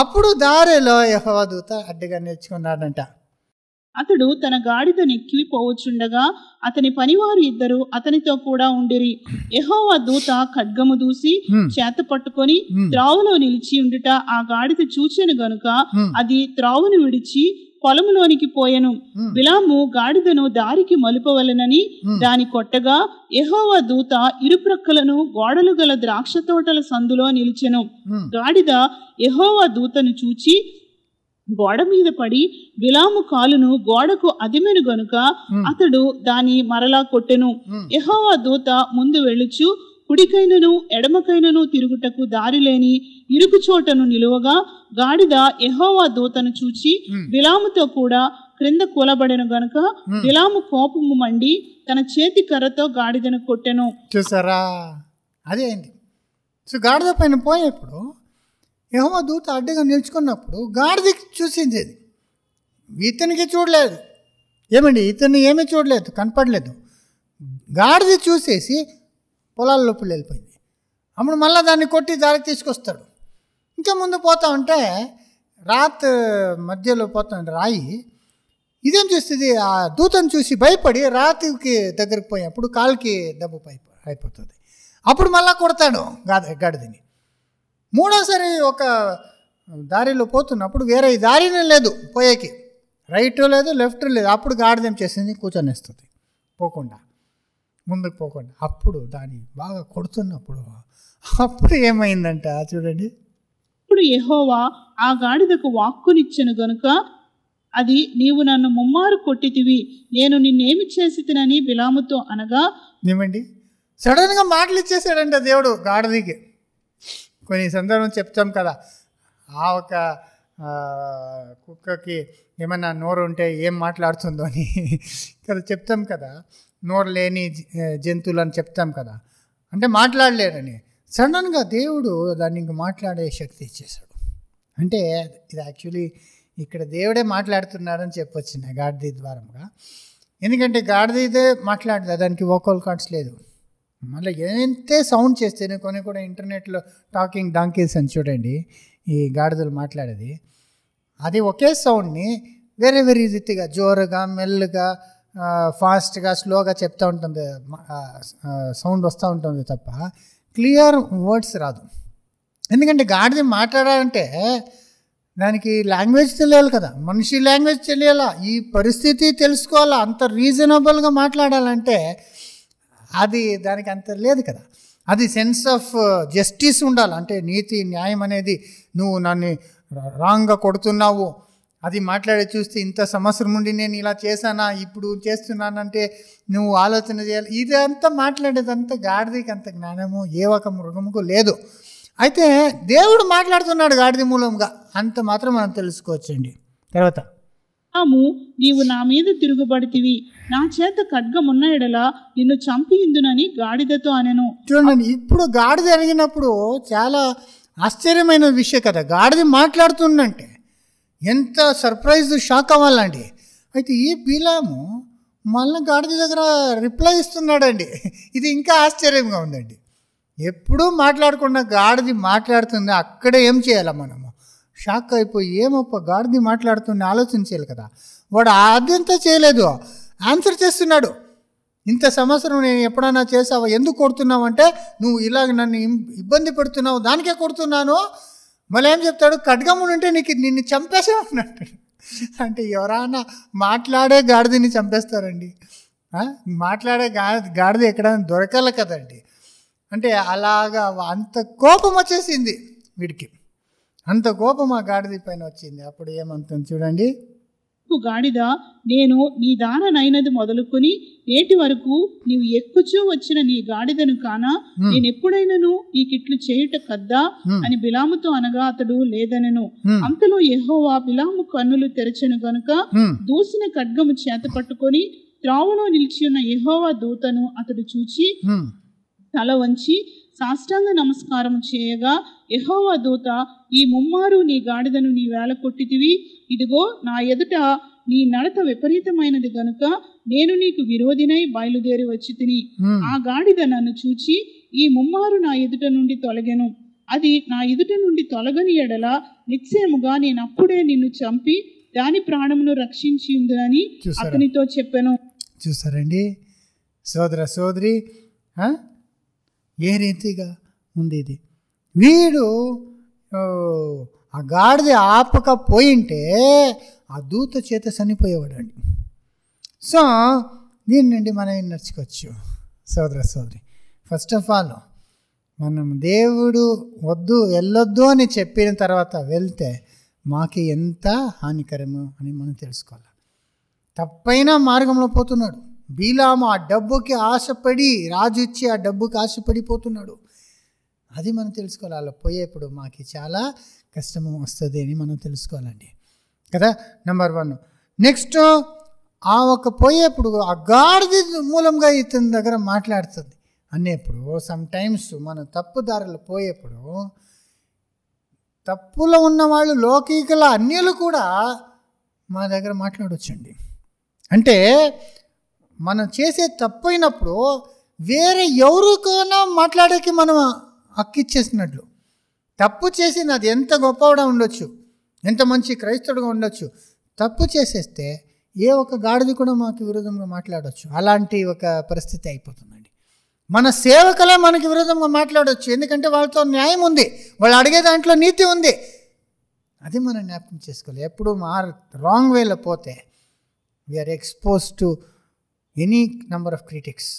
అప్పుడు దారిలో యహోవా దూత అడ్డగా నేర్చుకున్నాడంట అతడు తన గాడిద నెక్కిపోవచ్చుండగా అతని పనివారు ఇద్దరు అతనితో కూడా ఉండిరి యహోవా దూత ఖడ్గము దూసి చేత పట్టుకొని త్రావులో నిలిచి ఉండుట ఆ గాడిద చూచెను గనుక అది త్రావును విడిచి పొలములోనికి పోయెను బిలాము గాడిదను దారికి మలుపవలనని దాని కొట్టగా ఎహోవా దూత ఇరుప్రక్కలను గోడలు గల ద్రాక్ష తోటల సందులో నిలిచెను గాడిద ఎహోవా దూతను చూచి గోడ మీద పడి బిలాము కాలును గోడకు అదిమెను గనుక అతడు దాని మరలా కొట్టెను యహోవా దూత ముందు వెళ్ళుచు కుడికైనను ఎడమకైనను తిరుగుటకు దారి లేని ఇరుకు చోటను నిలువగా గాడిద యహోవా దూతను చూచి బిలాముతో కూడా క్రింద కూలబడెను గనుక బిలాము కోపము మండి తన చేతి కర్రతో గాడిదను కొట్టెను చూసారా అదే సో గాడిద పైన పోయేప్పుడు యహోవ దూత అడ్డుగా నిలుచుకున్నప్పుడు గాడిది చూసింది అది ఇతనికి చూడలేదు ఏమండి ఇతను ఏమీ చూడలేదు కనపడలేదు గాడిది చూసేసి పొలాల లోపలి వెళ్ళిపోయింది అప్పుడు మళ్ళీ దాన్ని కొట్టి దారికి తీసుకొస్తాడు ఇంకా ముందు పోతా ఉంటే రాత్ మధ్యలో పోతాను రాయి ఇదేం చూస్తుంది ఆ దూతను చూసి భయపడి రాతికి దగ్గరికి పోయి అప్పుడు కాలుకి దెబ్బ అయిపోతుంది అప్పుడు మళ్ళీ కొడతాడు గాడిదని మూడోసారి ఒక దారిలో పోతున్నప్పుడు వేరే దారినే లేదు పోయేకి రైట్ లేదు లెఫ్ట్ లేదు అప్పుడు గాడిదేం చేసింది కూర్చొనిస్తుంది పోకుండా ముందుకు పోకుండా అప్పుడు దాన్ని బాగా కొడుతున్నప్పుడు అప్పుడు ఏమైందంట చూడండి ఇప్పుడు యహోవా ఆ గాడిదకు వాక్కునిచ్చను గనుక అది నీవు నన్ను ముమ్మారు కొట్టితివి నేను నిన్నేమి చేసి తినని బిలాముతో అనగా ఏమండి సడన్గా మాటలు ఇచ్చేసాడంట దేవుడు గాడిదికి కొన్ని సందర్భం చెప్తాం కదా ఆ ఒక కుక్కకి ఏమన్నా నోరు ఉంటే ఏం మాట్లాడుతుందో అని కదా చెప్తాం కదా నోరు లేని జంతువులు అని చెప్తాం కదా అంటే మాట్లాడలేరని సడన్గా దేవుడు దాన్ని ఇంక మాట్లాడే శక్తి ఇచ్చేశాడు అంటే ఇది యాక్చువల్లీ ఇక్కడ దేవుడే మాట్లాడుతున్నాడని చెప్పొచ్చిన గాడిది ద్వారంగా ఎందుకంటే గాడిదే మాట్లాడలేదు దానికి వోకల్ కార్డ్స్ లేదు మళ్ళీ ఎంతే సౌండ్ చేస్తేనే కొన్ని కూడా ఇంటర్నెట్లో టాకింగ్ డాంకీస్ అని చూడండి ఈ గాడిదలు మాట్లాడేది అది ఒకే సౌండ్ని వేరే వేరే రీతిగా జోరుగా మెల్లగా ఫాస్ట్గా స్లోగా చెప్తూ ఉంటుంది సౌండ్ వస్తూ ఉంటుంది తప్ప క్లియర్ వర్డ్స్ రాదు ఎందుకంటే గాడిద మాట్లాడాలంటే దానికి లాంగ్వేజ్ తెలియాలి కదా మనిషి లాంగ్వేజ్ తెలియాలా ఈ పరిస్థితి తెలుసుకోవాలా అంత రీజనబుల్గా మాట్లాడాలంటే అది దానికి అంత లేదు కదా అది సెన్స్ ఆఫ్ జస్టిస్ ఉండాలి అంటే నీతి న్యాయం అనేది నువ్వు నన్ను రాంగ్గా కొడుతున్నావు అది మాట్లాడి చూస్తే ఇంత సంవత్సరం నుండి నేను ఇలా చేశానా ఇప్పుడు చేస్తున్నానంటే నువ్వు ఆలోచన చేయాలి ఇదంతా మాట్లాడేదంతా గాడిదకి అంత జ్ఞానము ఏ ఒక మృగముకు లేదు అయితే దేవుడు మాట్లాడుతున్నాడు గాడిద మూలంగా అంత మాత్రం మనం తెలుసుకోవచ్చండి తర్వాత తాము నీవు నా మీద తిరుగుబడితివి నా చేత ఖడ్గమున్న ఎడల నిన్ను చంపి ఇందునని గాడిదతో అనెను చూడండి ఇప్పుడు గాడిద అడిగినప్పుడు చాలా ఆశ్చర్యమైన విషయం కదా గాడిద మాట్లాడుతుందంటే ఎంత సర్ప్రైజ్ షాక్ అవ్వాలండి అయితే ఈ బీలాము మళ్ళీ గాడిద దగ్గర రిప్లై ఇస్తున్నాడండి ఇది ఇంకా ఆశ్చర్యంగా ఉందండి ఎప్పుడూ మాట్లాడకుండా గాడిది మాట్లాడుతుంది అక్కడే ఏం చేయాలా మనము షాక్ అయిపోయి ఏమప్ప గాడిది మాట్లాడుతుంది ఆలోచన చేయాలి కదా వాడు అదంతా చేయలేదు ఆన్సర్ చేస్తున్నాడు ఇంత సంవత్సరం నేను ఎప్పుడైనా చేసావా ఎందుకు కొడుతున్నావు అంటే నువ్వు ఇలాగ నన్ను ఇబ్బంది పెడుతున్నావు దానికే కొడుతున్నాను మళ్ళీ ఏం చెప్తాడు ఖడ్గమును ఉంటే నీకు నిన్ను అంటాడు అంటే ఎవరైనా మాట్లాడే గాడిదని చంపేస్తారండి మాట్లాడే గా గాడిద ఎక్కడైనా దొరకాలి కదండి అంటే అలాగా అంత కోపం వచ్చేసింది వీడికి అంత కోపం ఆ గాడిద పైన వచ్చింది అప్పుడు ఏమంటుంది చూడండి గాడిద నేను నీ దానైనది మొదలుకొని నేటి వరకు నీవు ఎక్కుచూ వచ్చిన నీ గాడిదను కానా నేను ఈ కిట్లు చేయుట కద్దా అని బిలాముతో అనగా అతడు లేదనను అంతలో ఎహోవా బిలాము కన్నులు తెరచెను గనుక దూసిన ఖడ్గము చేత పట్టుకొని త్రావులో నిలిచి ఉన్న ఎహోవా దూతను అతడు చూచి తల వంచి సాష్టాంగ నమస్కారం చేయగా యహోవ దూత ఈ ముమ్మారు నీ గాడిదను నీ వేల కొట్టితివి ఇదిగో నా ఎదుట నీ నడత విపరీతమైనది గనుక నేను నీకు విరోధినై బయలుదేరి వచ్చి తిని ఆ గాడిద నన్ను చూచి ఈ ముమ్మారు నా ఎదుట నుండి తొలగెను అది నా ఎదుట నుండి తొలగని ఎడల నిశ్చయముగా నేనప్పుడే నిన్ను చంపి దాని ప్రాణమును రక్షించి ఉందని అతనితో చెప్పాను చూసారండి సోదర సోదరి ఏ రీతిగా ఉంది ఇది వీడు ఆ గాడిద ఆపకపోయింటే ఆ దూత చేత చనిపోయేవాడండి సో దీని నుండి మనం ఏం నడుచుకోవచ్చు సోదర సోదరి ఫస్ట్ ఆఫ్ ఆల్ మనం దేవుడు వద్దు వెళ్ళొద్దు అని చెప్పిన తర్వాత వెళ్తే మాకి ఎంత హానికరము అని మనం తెలుసుకోవాలి తప్పైనా మార్గంలో పోతున్నాడు బీలాము ఆ డబ్బుకి ఆశపడి రాజు ఇచ్చి ఆ డబ్బుకి ఆశపడిపోతున్నాడు అది మనం తెలుసుకోవాలి అలా పోయేప్పుడు మాకు చాలా కష్టము వస్తుంది అని మనం తెలుసుకోవాలండి కదా నెంబర్ వన్ నెక్స్ట్ ఆ ఒక పోయేప్పుడు ఆ గాడిది మూలంగా ఇతని దగ్గర మాట్లాడుతుంది అనేప్పుడు సమ్ టైమ్స్ మనం తప్పుదారులు పోయేప్పుడు తప్పులో ఉన్నవాళ్ళు లౌకికల అన్యులు కూడా మా దగ్గర మాట్లాడొచ్చండి అంటే మనం చేసే తప్పైనప్పుడు వేరే ఎవరికైనా మాట్లాడేకి మనం హక్కిచ్చేసినట్లు తప్పు చేసింది అది ఎంత కూడా ఉండొచ్చు ఎంత మంచి క్రైస్తవుడుగా ఉండొచ్చు తప్పు చేసేస్తే ఏ ఒక్క గాడిది కూడా మాకు విరోధంగా మాట్లాడవచ్చు అలాంటి ఒక పరిస్థితి అయిపోతుందండి మన సేవకులే మనకి విరోధంగా మాట్లాడవచ్చు ఎందుకంటే వాళ్ళతో న్యాయం ఉంది వాళ్ళు అడిగే దాంట్లో నీతి ఉంది అది మనం జ్ఞాపకం చేసుకోవాలి ఎప్పుడు మా రాంగ్ వేలో పోతే we're expose to any number of critics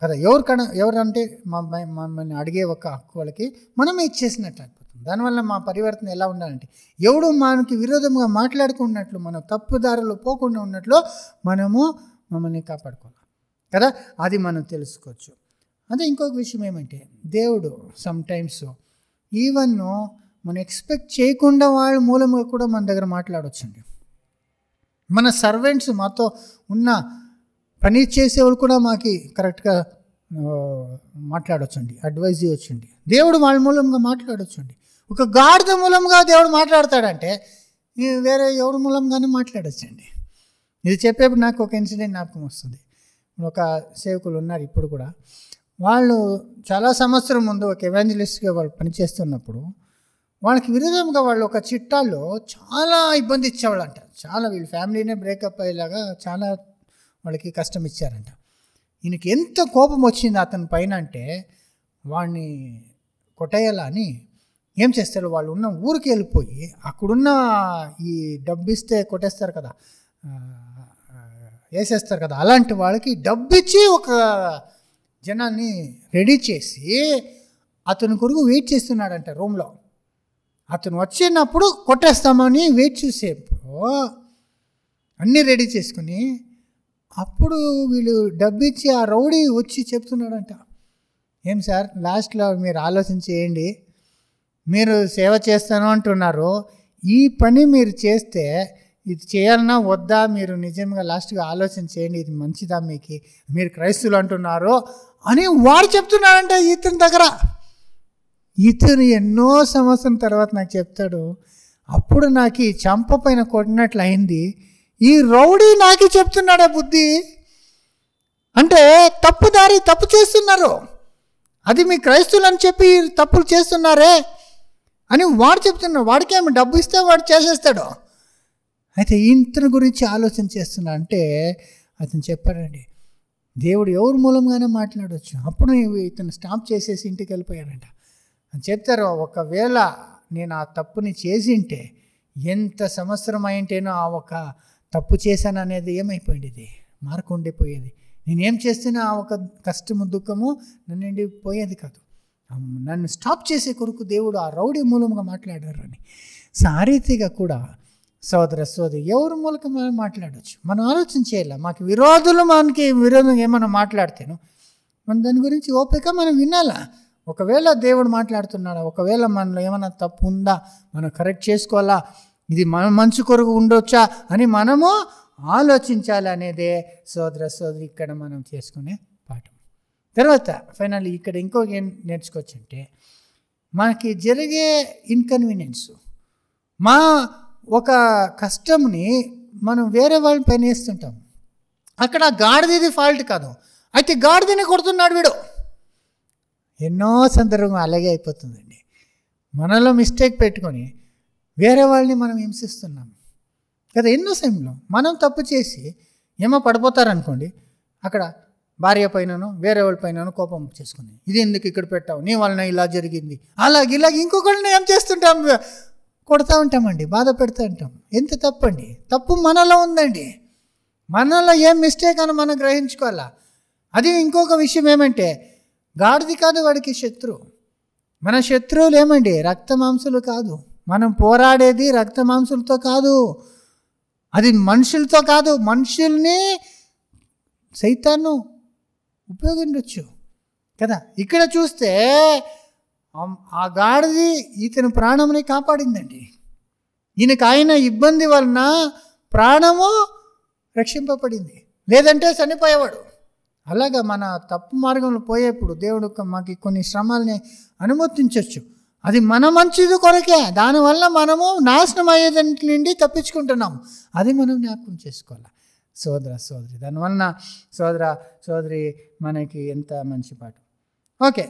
కదా ఎవరు కన ఎవరంటే మమ్మల్ని అడిగే ఒక హక్కు వాళ్ళకి మనమే ఇచ్చేసినట్లు అయిపోతుంది దానివల్ల మా పరివర్తన ఎలా ఉండాలంటే ఎవడు మనకి విరోధంగా మాట్లాడుకున్నట్లు మనం తప్పుదారులు పోకుండా ఉన్నట్లు మనము మమ్మల్ని కాపాడుకోవాలి కదా అది మనం తెలుసుకోవచ్చు అదే ఇంకొక విషయం ఏమంటే దేవుడు సమ్టైమ్స్ ఈవెన్ మనం ఎక్స్పెక్ట్ చేయకుండా వాళ్ళ మూలంగా కూడా మన దగ్గర మాట్లాడవచ్చండి మన సర్వెంట్స్ మాతో ఉన్న పని చేసేవాళ్ళు కూడా మాకి కరెక్ట్గా మాట్లాడొచ్చండి అడ్వైజ్ చేయొచ్చండి దేవుడు వాళ్ళ మూలంగా మాట్లాడొచ్చండి ఒక గాడిద మూలంగా దేవుడు మాట్లాడతాడంటే వేరే ఎవరి మూలంగానే మాట్లాడచ్చండి ఇది చెప్పేప్పుడు నాకు ఒక ఇన్సిడెంట్ జ్ఞాపకం వస్తుంది ఒక సేవకులు ఉన్నారు ఇప్పుడు కూడా వాళ్ళు చాలా సంవత్సరం ముందు ఒక ఎవాంజలిస్ట్గా వాళ్ళు పనిచేస్తున్నప్పుడు వాళ్ళకి విరుద్ధంగా వాళ్ళు ఒక చిట్టాల్లో చాలా ఇబ్బంది ఇచ్చేవాళ్ళంట చాలా వీళ్ళ ఫ్యామిలీనే బ్రేకప్ అయ్యేలాగా చాలా వాళ్ళకి కష్టం ఇచ్చారంట ఈయనకి ఎంత కోపం వచ్చింది అతని పైన అంటే వాడిని కొట్టేయాలా అని ఏం చేస్తారు వాళ్ళు ఉన్న ఊరికి వెళ్ళిపోయి అక్కడున్న ఈ డబ్బు ఇస్తే కొట్టేస్తారు కదా వేసేస్తారు కదా అలాంటి వాళ్ళకి డబ్బు ఇచ్చి ఒక జనాన్ని రెడీ చేసి అతని కొరకు వెయిట్ చేస్తున్నాడంట రూమ్లో అతను వచ్చినప్పుడు కొట్టేస్తామని వెయిట్ చూసేప్పుడు అన్నీ రెడీ చేసుకుని అప్పుడు వీళ్ళు డబ్బిచ్చి ఆ రౌడీ వచ్చి చెప్తున్నాడంట ఏం సార్ లాస్ట్లో మీరు ఆలోచన చేయండి మీరు సేవ చేస్తాను అంటున్నారు ఈ పని మీరు చేస్తే ఇది చేయాలన్నా వద్దా మీరు నిజంగా లాస్ట్గా ఆలోచన చేయండి ఇది మంచిదా మీకు మీరు క్రైస్తులు అంటున్నారు అని వాడు చెప్తున్నాడంట ఇతని దగ్గర ఇతను ఎన్నో సంవత్సరం తర్వాత నాకు చెప్తాడు అప్పుడు నాకు ఈ చంప పైన కొట్టినట్లు అయింది ఈ రౌడీ నాకే చెప్తున్నాడే బుద్ధి అంటే తప్పు దారి తప్పు చేస్తున్నారు అది మీ క్రైస్తులు అని చెప్పి తప్పులు చేస్తున్నారే అని వాడు చెప్తున్నాడు వాడికేమి డబ్బు ఇస్తే వాడు చేసేస్తాడు అయితే ఇంతని గురించి ఆలోచన చేస్తున్నా అంటే అతను చెప్పాడండి దేవుడు ఎవరి మూలంగానే మాట్లాడవచ్చు అప్పుడు ఇతను స్టాప్ చేసేసి ఇంటికి వెళ్ళిపోయాడంట చెప్తారు ఒకవేళ నేను ఆ తప్పుని చేసింటే ఎంత సంవత్సరం అయింటేనో ఆ ఒక తప్పు చేశాను అనేది ఏమైపోయేది మార్కు ఉండిపోయేది నేనేం చేస్తున్నా ఒక కష్టము దుఃఖము నన్ను పోయేది కాదు నన్ను స్టాప్ చేసే కొరకు దేవుడు ఆ రౌడీ మూలంగా మాట్లాడారు అని సో ఆ రీతిగా కూడా సోదర సోదరి ఎవరి మూలకం మనం మాట్లాడవచ్చు మనం ఆలోచన చేయాలి మాకు విరోధులు మనకి విరోధం ఏమైనా మాట్లాడితేను మనం దాని గురించి ఓపిక మనం వినాలా ఒకవేళ దేవుడు మాట్లాడుతున్నాడా ఒకవేళ మనలో ఏమైనా తప్పు ఉందా మనం కరెక్ట్ చేసుకోవాలా ఇది మన మంచు కొరకు ఉండొచ్చా అని మనము ఆలోచించాలనేదే సోదర సోదరి ఇక్కడ మనం చేసుకునే పాఠం తర్వాత ఫైనల్ ఇక్కడ ఇంకో ఏం నేర్చుకోవచ్చంటే మనకి జరిగే ఇన్కన్వీనియన్స్ మా ఒక కష్టంని మనం వేరే వాళ్ళని పైన వేస్తుంటాం అక్కడ గాడిదది ఫాల్ట్ కాదు అయితే గాడిదని కొడుతున్నాడు వీడు ఎన్నో సందర్భం అలాగే అయిపోతుందండి మనలో మిస్టేక్ పెట్టుకొని వేరే వాళ్ళని మనం హింసిస్తున్నాం కదా ఎన్నో సమయంలో మనం తప్పు చేసి ఏమో పడిపోతారనుకోండి అక్కడ భార్య పైనను వేరే వాళ్ళ పైనను కోపం చేసుకుని ఇది ఎందుకు ఇక్కడ పెట్టావు నీ వలన ఇలా జరిగింది అలాగే ఇలాగ ఇంకొకళ్ళని ఏం చేస్తుంటాం కొడతా ఉంటామండి బాధ పెడతా ఉంటాం ఎంత తప్పండి తప్పు మనలో ఉందండి మనలో ఏం మిస్టేక్ అని మనం గ్రహించుకోవాలా అది ఇంకొక విషయం ఏమంటే గాడిది కాదు వాడికి శత్రువు మన శత్రువులు ఏమండి రక్త మాంసులు కాదు మనం పోరాడేది రక్త మాంసులతో కాదు అది మనుషులతో కాదు మనుషుల్ని సైతాన్ను ఉపయోగించవచ్చు కదా ఇక్కడ చూస్తే ఆ గాడిది ఇతని ప్రాణముని కాపాడిందండి ఈయనకు ఆయన ఇబ్బంది వలన ప్రాణము రక్షింపబడింది లేదంటే చనిపోయేవాడు అలాగా మన తప్పు మార్గంలో పోయేప్పుడు దేవుడు మాకు కొన్ని శ్రమాలని అనుమతించవచ్చు అది మన మంచిది కొరకే దానివల్ల మనము నాశనం అయ్యేదంటి నుండి తప్పించుకుంటున్నాం అది మనం జ్ఞాపకం చేసుకోవాలి సోదర సోదరి దానివలన సోదర సోదరి మనకి ఎంత మంచి పాట ఓకే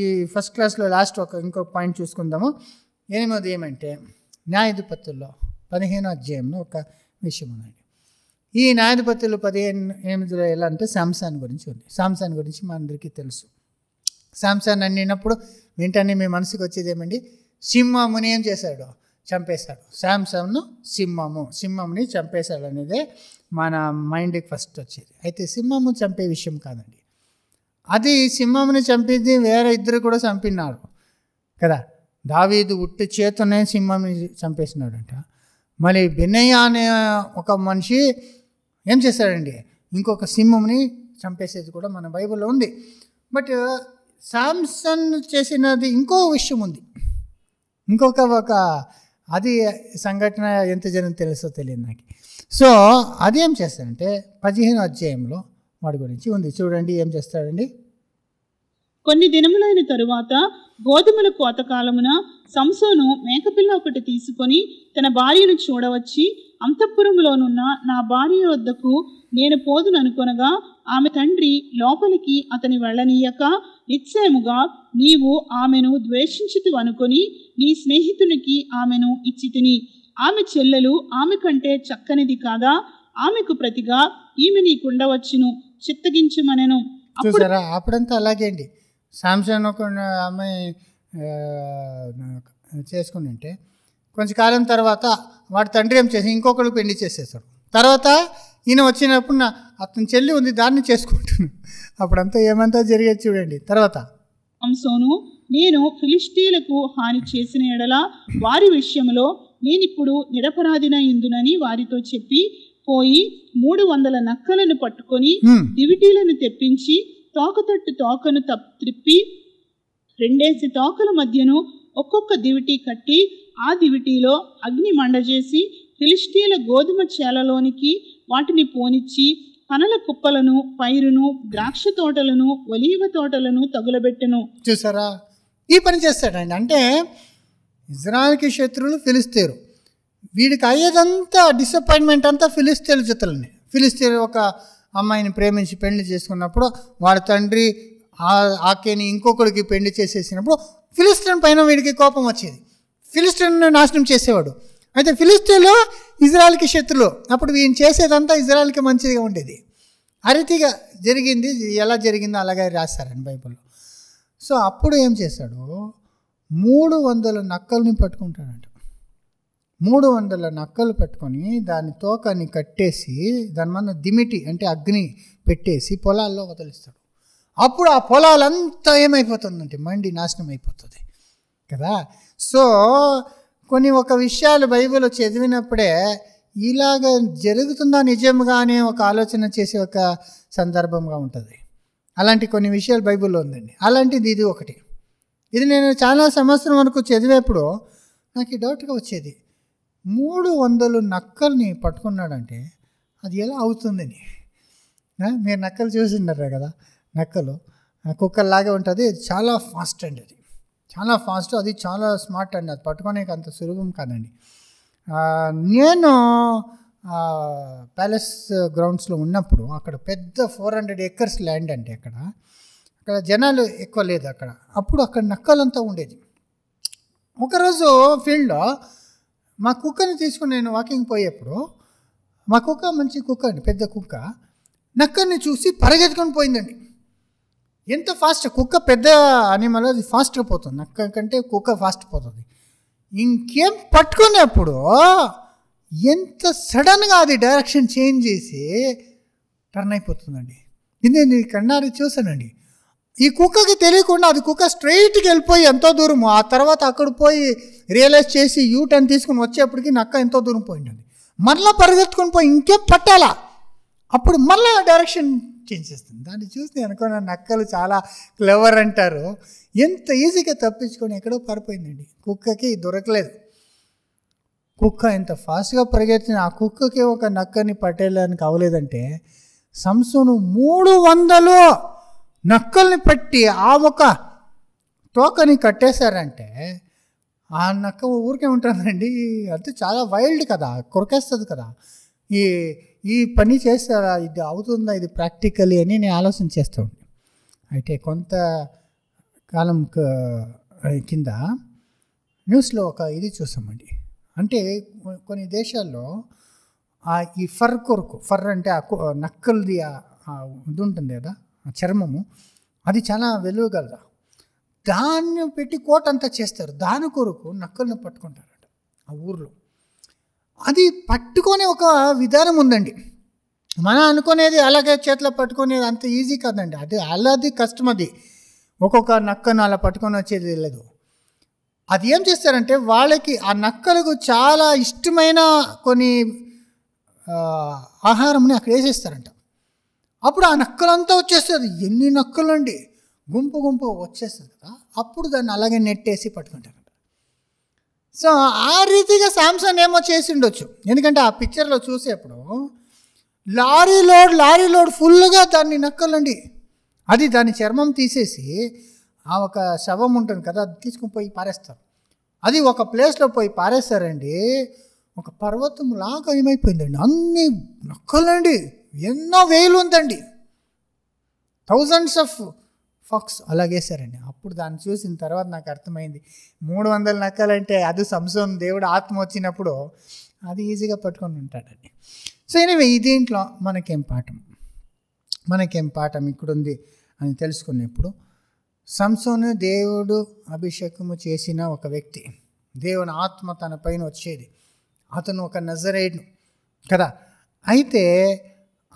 ఈ ఫస్ట్ క్లాస్లో లాస్ట్ ఒక ఇంకొక పాయింట్ చూసుకుందాము ఎనిమిది ఏమంటే న్యాయధిపతుల్లో పదిహేను అధ్యాయంలో ఒక విషయం ఉందండి ఈ న్యాయధిపతులు పదిహేను ఎనిమిదిలో ఎలా అంటే శాంసాన్ గురించి ఉంది శాంసాన్ గురించి మనందరికీ తెలుసు శాంసన్ అన్నప్పుడు వెంటనే మీ మనసుకు వచ్చేది ఏమండి సింహముని ఏం చేశాడు చంపేశాడు శాంసంగ్ను సింహము సింహంని చంపేశాడు అనేదే మన మైండ్కి ఫస్ట్ వచ్చేది అయితే సింహము చంపే విషయం కాదండి అది సింహంని చంపింది వేరే ఇద్దరు కూడా చంపినారు కదా దావీదు ఉట్టి చేతనే సింహంని చంపేసినాడంట మళ్ళీ బిన్నయ్య అనే ఒక మనిషి ఏం చేశాడండి ఇంకొక సింహంని చంపేసేది కూడా మన బైబిల్లో ఉంది బట్ సామ్సన్ చేసినది ఇంకో విషయం ఉంది ఇంకొక ఒక అది సంఘటన ఎంత జరిగింది తెలుసో తెలియదు నాకు సో అది ఏం చేస్తాడంటే పదిహేను అధ్యాయంలో వాడి గురించి ఉంది చూడండి ఏం చేస్తాడండి కొన్ని దినములైన తరువాత గోధుమల కోతకాలమున సంసోను మేకపిల్ల ఒకటి తీసుకొని తన భార్యను చూడవచ్చి అంతఃపురంలోనున్న నా భార్య వద్దకు నేను పోదుననుకొనగా ఆమె తండ్రి లోపలికి అతని వెళ్ళనీయక నిశ్చయముగా నీవు ఆమెను ద్వేషించుతు అనుకొని నీ స్నేహితునికి ఆమెను ఇచ్చితిని ఆమె చెల్లెలు ఆమె కంటే చక్కనిది కాదా ఆమెకు ప్రతిగా ఈమె నీకుండవచ్చును చిత్తగించుమనెను చూసారా అప్పుడంతా అలాగే అండి సాంసన్ ఒక అమ్మాయి చేసుకుని ఉంటే కొంచెం కాలం తర్వాత వాడి తండ్రి ఏం చేసి ఇంకొకరు పెళ్లి చేసేసాడు తర్వాత ఈయన వచ్చినప్పుడు నా అతని చెల్లి ఉంది దాన్ని చేసుకుంటున్నాను అప్పుడంతా ఏమంతా జరిగేది చూడండి తర్వాత సోను నేను ఫిలిస్టీలకు హాని చేసిన ఎడల వారి విషయంలో నేనిప్పుడు నిరపరాధిన ఇందునని వారితో చెప్పి పోయి మూడు వందల నక్కలను పట్టుకొని దివిటీలను తెప్పించి తోకతట్టు తోకను త్రిప్పి రెండేసి తోకల మధ్యను ఒక్కొక్క దివిటీ కట్టి ఆ దివిటీలో అగ్ని మండజేసి ఫిలిస్టీల గోధుమ చేలలోనికి వాటిని పోనిచ్చి పనల కుప్పలను పైరును ద్రాక్ష తోటలను ఒలీవ తోటలను తగులబెట్టెను చూసారా ఈ పని చేస్తాడండి అంటే ఇజ్రాయల్కి శత్రువులు ఫిలిస్తీరు వీడికి అయ్యేదంతా డిసప్పాయింట్మెంట్ అంతా ఫిలిస్తీన్ జతలని ఫిలిస్తీన్ ఒక అమ్మాయిని ప్రేమించి పెళ్లి చేసుకున్నప్పుడు వాడి తండ్రి ఆకేని ఇంకొకరికి పెళ్లి చేసేసినప్పుడు ఫిలిస్టైన్ పైన వీడికి కోపం వచ్చేది ఫిలిస్టైన్ నాశనం చేసేవాడు అయితే ఫిలిస్తీన్లో ఇజ్రాయల్కి శత్రులు అప్పుడు ఈయన చేసేదంతా ఇజ్రాయల్కి మంచిదిగా ఉండేది అరితిగా జరిగింది ఎలా జరిగిందో అలాగే రాస్తారండి బైబిల్లో సో అప్పుడు ఏం చేశాడు మూడు వందల నక్కల్ని పట్టుకుంటాడంట మూడు వందల నక్కలు పెట్టుకొని దాని తోకని కట్టేసి దాని మన దిమిటి అంటే అగ్ని పెట్టేసి పొలాల్లో వదిలిస్తాడు అప్పుడు ఆ పొలాలంతా ఏమైపోతుందంటే మండి నాశనం అయిపోతుంది కదా సో కొన్ని ఒక విషయాలు బైబిల్ చదివినప్పుడే ఇలాగ జరుగుతుందా నిజంగా అనే ఒక ఆలోచన చేసే ఒక సందర్భంగా ఉంటుంది అలాంటి కొన్ని విషయాలు బైబిల్లో ఉందండి అలాంటిది ఇది ఒకటి ఇది నేను చాలా సంవత్సరం వరకు చదివేప్పుడు నాకు ఈ డౌట్గా వచ్చేది మూడు వందలు నక్కల్ని పట్టుకున్నాడంటే అది ఎలా అవుతుందని మీరు నక్కలు చూసి ఉన్నారా కదా నక్కలు కుక్కలాగే ఉంటుంది చాలా ఫాస్ట్ అండి అది చాలా ఫాస్ట్ అది చాలా స్మార్ట్ అండి అది పట్టుకోనేకి అంత సులభం కాదండి నేను ప్యాలెస్ గ్రౌండ్స్లో ఉన్నప్పుడు అక్కడ పెద్ద ఫోర్ హండ్రెడ్ ఎకర్స్ ల్యాండ్ అంటే అక్కడ అక్కడ జనాలు ఎక్కువ లేదు అక్కడ అప్పుడు అక్కడ నక్కలంతా ఉండేది ఒకరోజు ఫీల్డ్లో మా కుక్కని తీసుకుని నేను వాకింగ్ పోయేప్పుడు మా కుక్క మంచి కుక్క అండి పెద్ద కుక్క నక్కని చూసి పరగెత్తుకొని పోయిందండి ఎంత ఫాస్ట్ కుక్క పెద్ద అనిమల్ అది ఫాస్ట్ పోతుంది నక్క కంటే కుక్క ఫాస్ట్ పోతుంది ఇంకేం పట్టుకునేప్పుడు ఎంత సడన్గా అది డైరెక్షన్ చేంజ్ చేసి టర్న్ అయిపోతుందండి నేను కన్నారు చూసానండి ఈ కుక్కకి తెలియకుండా అది కుక్క స్ట్రైట్కి వెళ్ళిపోయి ఎంతో దూరం ఆ తర్వాత అక్కడ పోయి రియలైజ్ చేసి యూ టర్న్ తీసుకుని వచ్చేప్పటికి నక్క ఎంతో దూరం పోయిందండి మళ్ళీ పరిగెత్తుకొని పోయి ఇంకేం పట్టాలా అప్పుడు మళ్ళీ డైరెక్షన్ చేస్తుంది దాన్ని చూసి నేను అనుకున్న నక్కలు చాలా క్లెవర్ అంటారు ఎంత ఈజీగా తప్పించుకొని ఎక్కడో పారిపోయిందండి కుక్కకి దొరకలేదు కుక్క ఎంత ఫాస్ట్గా పరిగెత్తిన ఆ కుక్కకి ఒక నక్కని పట్టేయడానికి అవ్వలేదంటే సంసును మూడు వందలు నక్కల్ని పెట్టి ఆ ఒక తోకని కట్టేశారంటే ఆ నక్క ఊరికే ఉంటుందండి అది చాలా వైల్డ్ కదా కొరకేస్తుంది కదా ఈ ఈ పని చేస్తారా ఇది అవుతుందా ఇది ప్రాక్టికలీ అని నేను ఆలోచన చేస్తూ ఉండే అయితే కొంత కాలం కింద న్యూస్లో ఒక ఇది చూసామండి అంటే కొన్ని దేశాల్లో ఈ ఫర్ కొరకు ఫర్ అంటే ఆ నక్కలది ఇది ఉంటుంది కదా ఆ చర్మము అది చాలా వెలువగలదా దాన్ని పెట్టి కోట అంతా చేస్తారు దాని కొరకు నక్కల్ని పట్టుకుంటారంట ఆ ఊర్లో అది పట్టుకునే ఒక విధానం ఉందండి మనం అనుకునేది అలాగే చేతిలో పట్టుకునేది అంత ఈజీ కాదండి అది అలాది కష్టం అది ఒక్కొక్క నక్కను అలా పట్టుకొని వచ్చేది లేదు అది ఏం చేస్తారంటే వాళ్ళకి ఆ నక్కలకు చాలా ఇష్టమైన కొన్ని ఆహారంని అక్కడ వేసేస్తారంట అప్పుడు ఆ నక్కలంతా వచ్చేస్తుంది ఎన్ని అండి గుంపు గుంపు వచ్చేస్తుంది కదా అప్పుడు దాన్ని అలాగే నెట్టేసి పట్టుకుంటారు సో ఆ రీతిగా శాంసంగ్ ఏమో చేసి ఉండొచ్చు ఎందుకంటే ఆ పిక్చర్లో చూసేప్పుడు లారీ లోడ్ లారీ లోడ్ ఫుల్గా దాన్ని నక్కలండి అది దాని చర్మం తీసేసి ఆ ఒక శవం ఉంటుంది కదా అది తీసుకుని పోయి పారేస్తారు అది ఒక ప్లేస్లో పోయి పారేస్తారండి ఒక పర్వతం లాగా ఏమైపోయిందండి అన్ని నక్కలండి ఎన్నో వేలు ఉందండి థౌజండ్స్ ఆఫ్ ఫాక్స్ అలాగేశారండి అప్పుడు దాన్ని చూసిన తర్వాత నాకు అర్థమైంది మూడు వందల నక్కలంటే అది సంసం దేవుడు ఆత్మ వచ్చినప్పుడు అది ఈజీగా పట్టుకొని ఉంటాడండి సో ఎనివే దీంట్లో మనకేం పాఠం మనకేం పాఠం ఇక్కడుంది అని తెలుసుకున్నప్పుడు సంసోను దేవుడు అభిషేకము చేసిన ఒక వ్యక్తి దేవుని ఆత్మ తన పైన వచ్చేది అతను ఒక నజరైడ్ కదా అయితే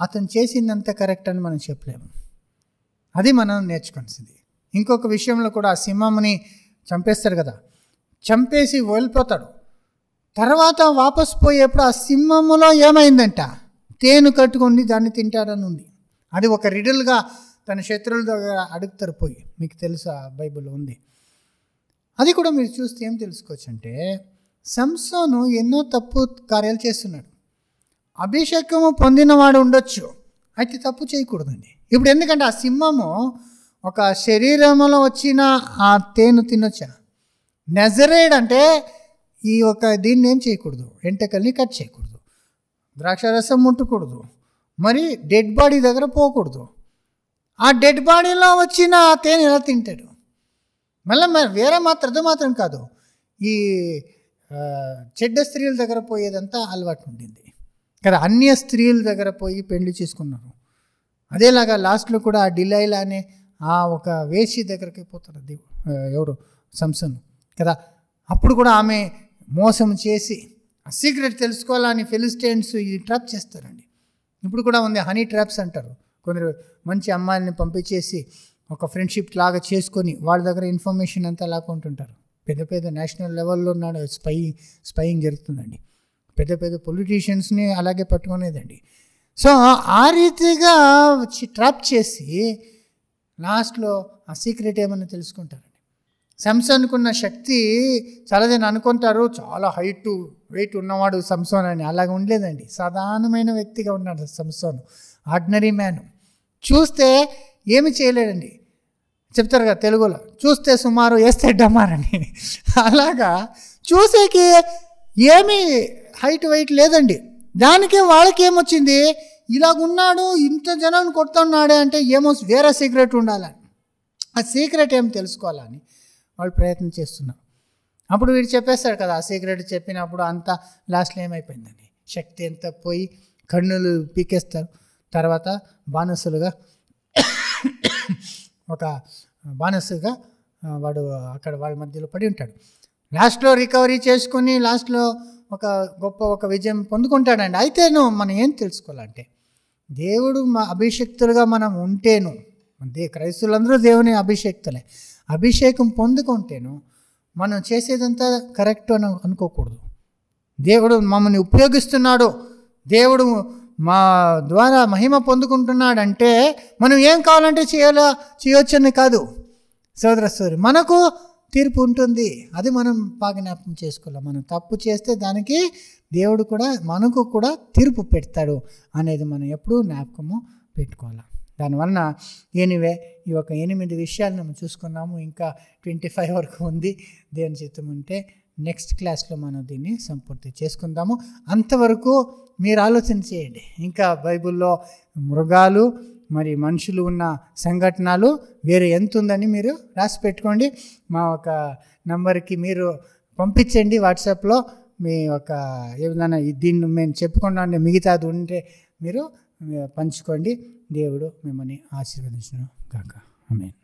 అతను చేసిందంత కరెక్ట్ అని మనం చెప్పలేము అది మనం నేర్చుకోవాల్సింది ఇంకొక విషయంలో కూడా ఆ సింహంని చంపేస్తారు కదా చంపేసి వెళ్ళిపోతాడు తర్వాత వాపస్ పోయేప్పుడు ఆ సింహములో ఏమైందంట తేను కట్టుకొని దాన్ని తింటాడని ఉంది అది ఒక రిడల్గా తన శత్రువుల దగ్గర అడుగుతారు పోయి మీకు తెలుసా బైబిల్ ఉంది అది కూడా మీరు చూస్తే ఏం తెలుసుకోవచ్చు అంటే సంసోను ఎన్నో తప్పు కార్యాలు చేస్తున్నాడు అభిషేకము పొందినవాడు ఉండొచ్చు అయితే తప్పు చేయకూడదండి ఇప్పుడు ఎందుకంటే ఆ సింహము ఒక శరీరంలో వచ్చిన ఆ తేను తినొచ్చా నెజరేడ్ అంటే ఈ ఒక దీన్ని ఏం చేయకూడదు ఎంటకల్ని కట్ చేయకూడదు రసం ముట్టకూడదు మరి డెడ్ బాడీ దగ్గర పోకూడదు ఆ డెడ్ బాడీలో వచ్చిన ఆ తేనె ఎలా తింటాడు మళ్ళీ వేరే మాత్రతో మాత్రం కాదు ఈ చెడ్డ స్త్రీల దగ్గర పోయేదంతా అలవాటు ఉండింది కదా అన్య స్త్రీల దగ్గర పోయి పెళ్లి చేసుకున్నారు అదేలాగా లాస్ట్లో కూడా ఆ డిలైలా అనే ఆ ఒక వేసి దగ్గరికి పోతాడు దేవు ఎవరు సంసన్ కదా అప్పుడు కూడా ఆమె మోసం చేసి ఆ సీక్రెట్ తెలుసుకోవాలని ఫిలిస్టైన్స్ ఇది ట్రాప్ చేస్తారండి ఇప్పుడు కూడా ఉంది హనీ ట్రాప్స్ అంటారు కొందరు మంచి అమ్మాయిని పంపించేసి ఒక ఫ్రెండ్షిప్ లాగా చేసుకొని వాళ్ళ దగ్గర ఇన్ఫర్మేషన్ అంతా లాక్కుంటుంటారు పెద్ద పెద్ద నేషనల్ లెవెల్లో ఉన్న స్పై స్పైయింగ్ జరుగుతుందండి పెద్ద పెద్ద పొలిటీషియన్స్ని అలాగే పట్టుకునేదండి సో ఆ రీతిగా ట్రాప్ చేసి లాస్ట్లో ఆ సీక్రెట్ ఏమన్నా తెలుసుకుంటారండి సంసన్కున్న శక్తి చాలాజన అనుకుంటారు చాలా హైట్ వెయిట్ ఉన్నవాడు సంసోన్ అని అలాగ ఉండలేదండి సాధారణమైన వ్యక్తిగా ఉన్నాడు సంసోన్ ఆర్డినరీ మ్యాన్ చూస్తే ఏమి చేయలేడండి చెప్తారు కదా తెలుగులో చూస్తే సుమారు వేస్తే డమ్మారని అలాగా చూసేకి ఏమీ హైట్ వెయిట్ లేదండి దానికి వాళ్ళకి ఏమొచ్చింది ఇలాగున్నాడు ఇంత జనాన్ని కొడుతున్నాడే అంటే ఏమో వేరే సీక్రెట్ ఉండాలని ఆ సీక్రెట్ ఏం తెలుసుకోవాలని వాళ్ళు ప్రయత్నం చేస్తున్నారు అప్పుడు వీడు చెప్పేస్తారు కదా ఆ సీక్రెట్ చెప్పినప్పుడు అంత లాస్ట్లో ఏమైపోయిందని శక్తి ఎంత పోయి కన్నులు పీకేస్తారు తర్వాత బానిసలుగా ఒక బానిసగా వాడు అక్కడ వాళ్ళ మధ్యలో పడి ఉంటాడు లాస్ట్లో రికవరీ చేసుకుని లాస్ట్లో ఒక గొప్ప ఒక విజయం పొందుకుంటాడండి అయితేను మనం ఏం తెలుసుకోవాలంటే దేవుడు మా అభిషక్తులుగా మనం ఉంటేను దే క్రైస్తులందరూ దేవుని అభిషక్తులే అభిషేకం పొందుకుంటేను మనం చేసేదంతా కరెక్ట్ అని అనుకోకూడదు దేవుడు మమ్మల్ని ఉపయోగిస్తున్నాడు దేవుడు మా ద్వారా మహిమ పొందుకుంటున్నాడంటే మనం ఏం కావాలంటే చేయాలో చేయొచ్చని కాదు సోదర సోదరి మనకు తీర్పు ఉంటుంది అది మనం జ్ఞాపకం చేసుకోవాలి మనం తప్పు చేస్తే దానికి దేవుడు కూడా మనకు కూడా తీర్పు పెడతాడు అనేది మనం ఎప్పుడూ జ్ఞాపకము పెట్టుకోవాలి దానివలన ఎనివే ఈ యొక్క ఎనిమిది విషయాలు మనం చూసుకున్నాము ఇంకా ట్వంటీ ఫైవ్ వరకు ఉంది దేని చిత్తం ఉంటే నెక్స్ట్ క్లాస్లో మనం దీన్ని సంపూర్తి చేసుకుందాము అంతవరకు మీరు ఆలోచన చేయండి ఇంకా బైబిల్లో మృగాలు మరి మనుషులు ఉన్న సంఘటనలు వేరే ఎంత ఉందని మీరు రాసి పెట్టుకోండి మా ఒక నంబర్కి మీరు పంపించండి వాట్సాప్లో మీ ఒక ఏదైనా దీన్ని మేము చెప్పుకున్నాను మిగతాది ఉంటే మీరు పంచుకోండి దేవుడు మిమ్మల్ని ఆశీర్వదించను కాక ఆమెన్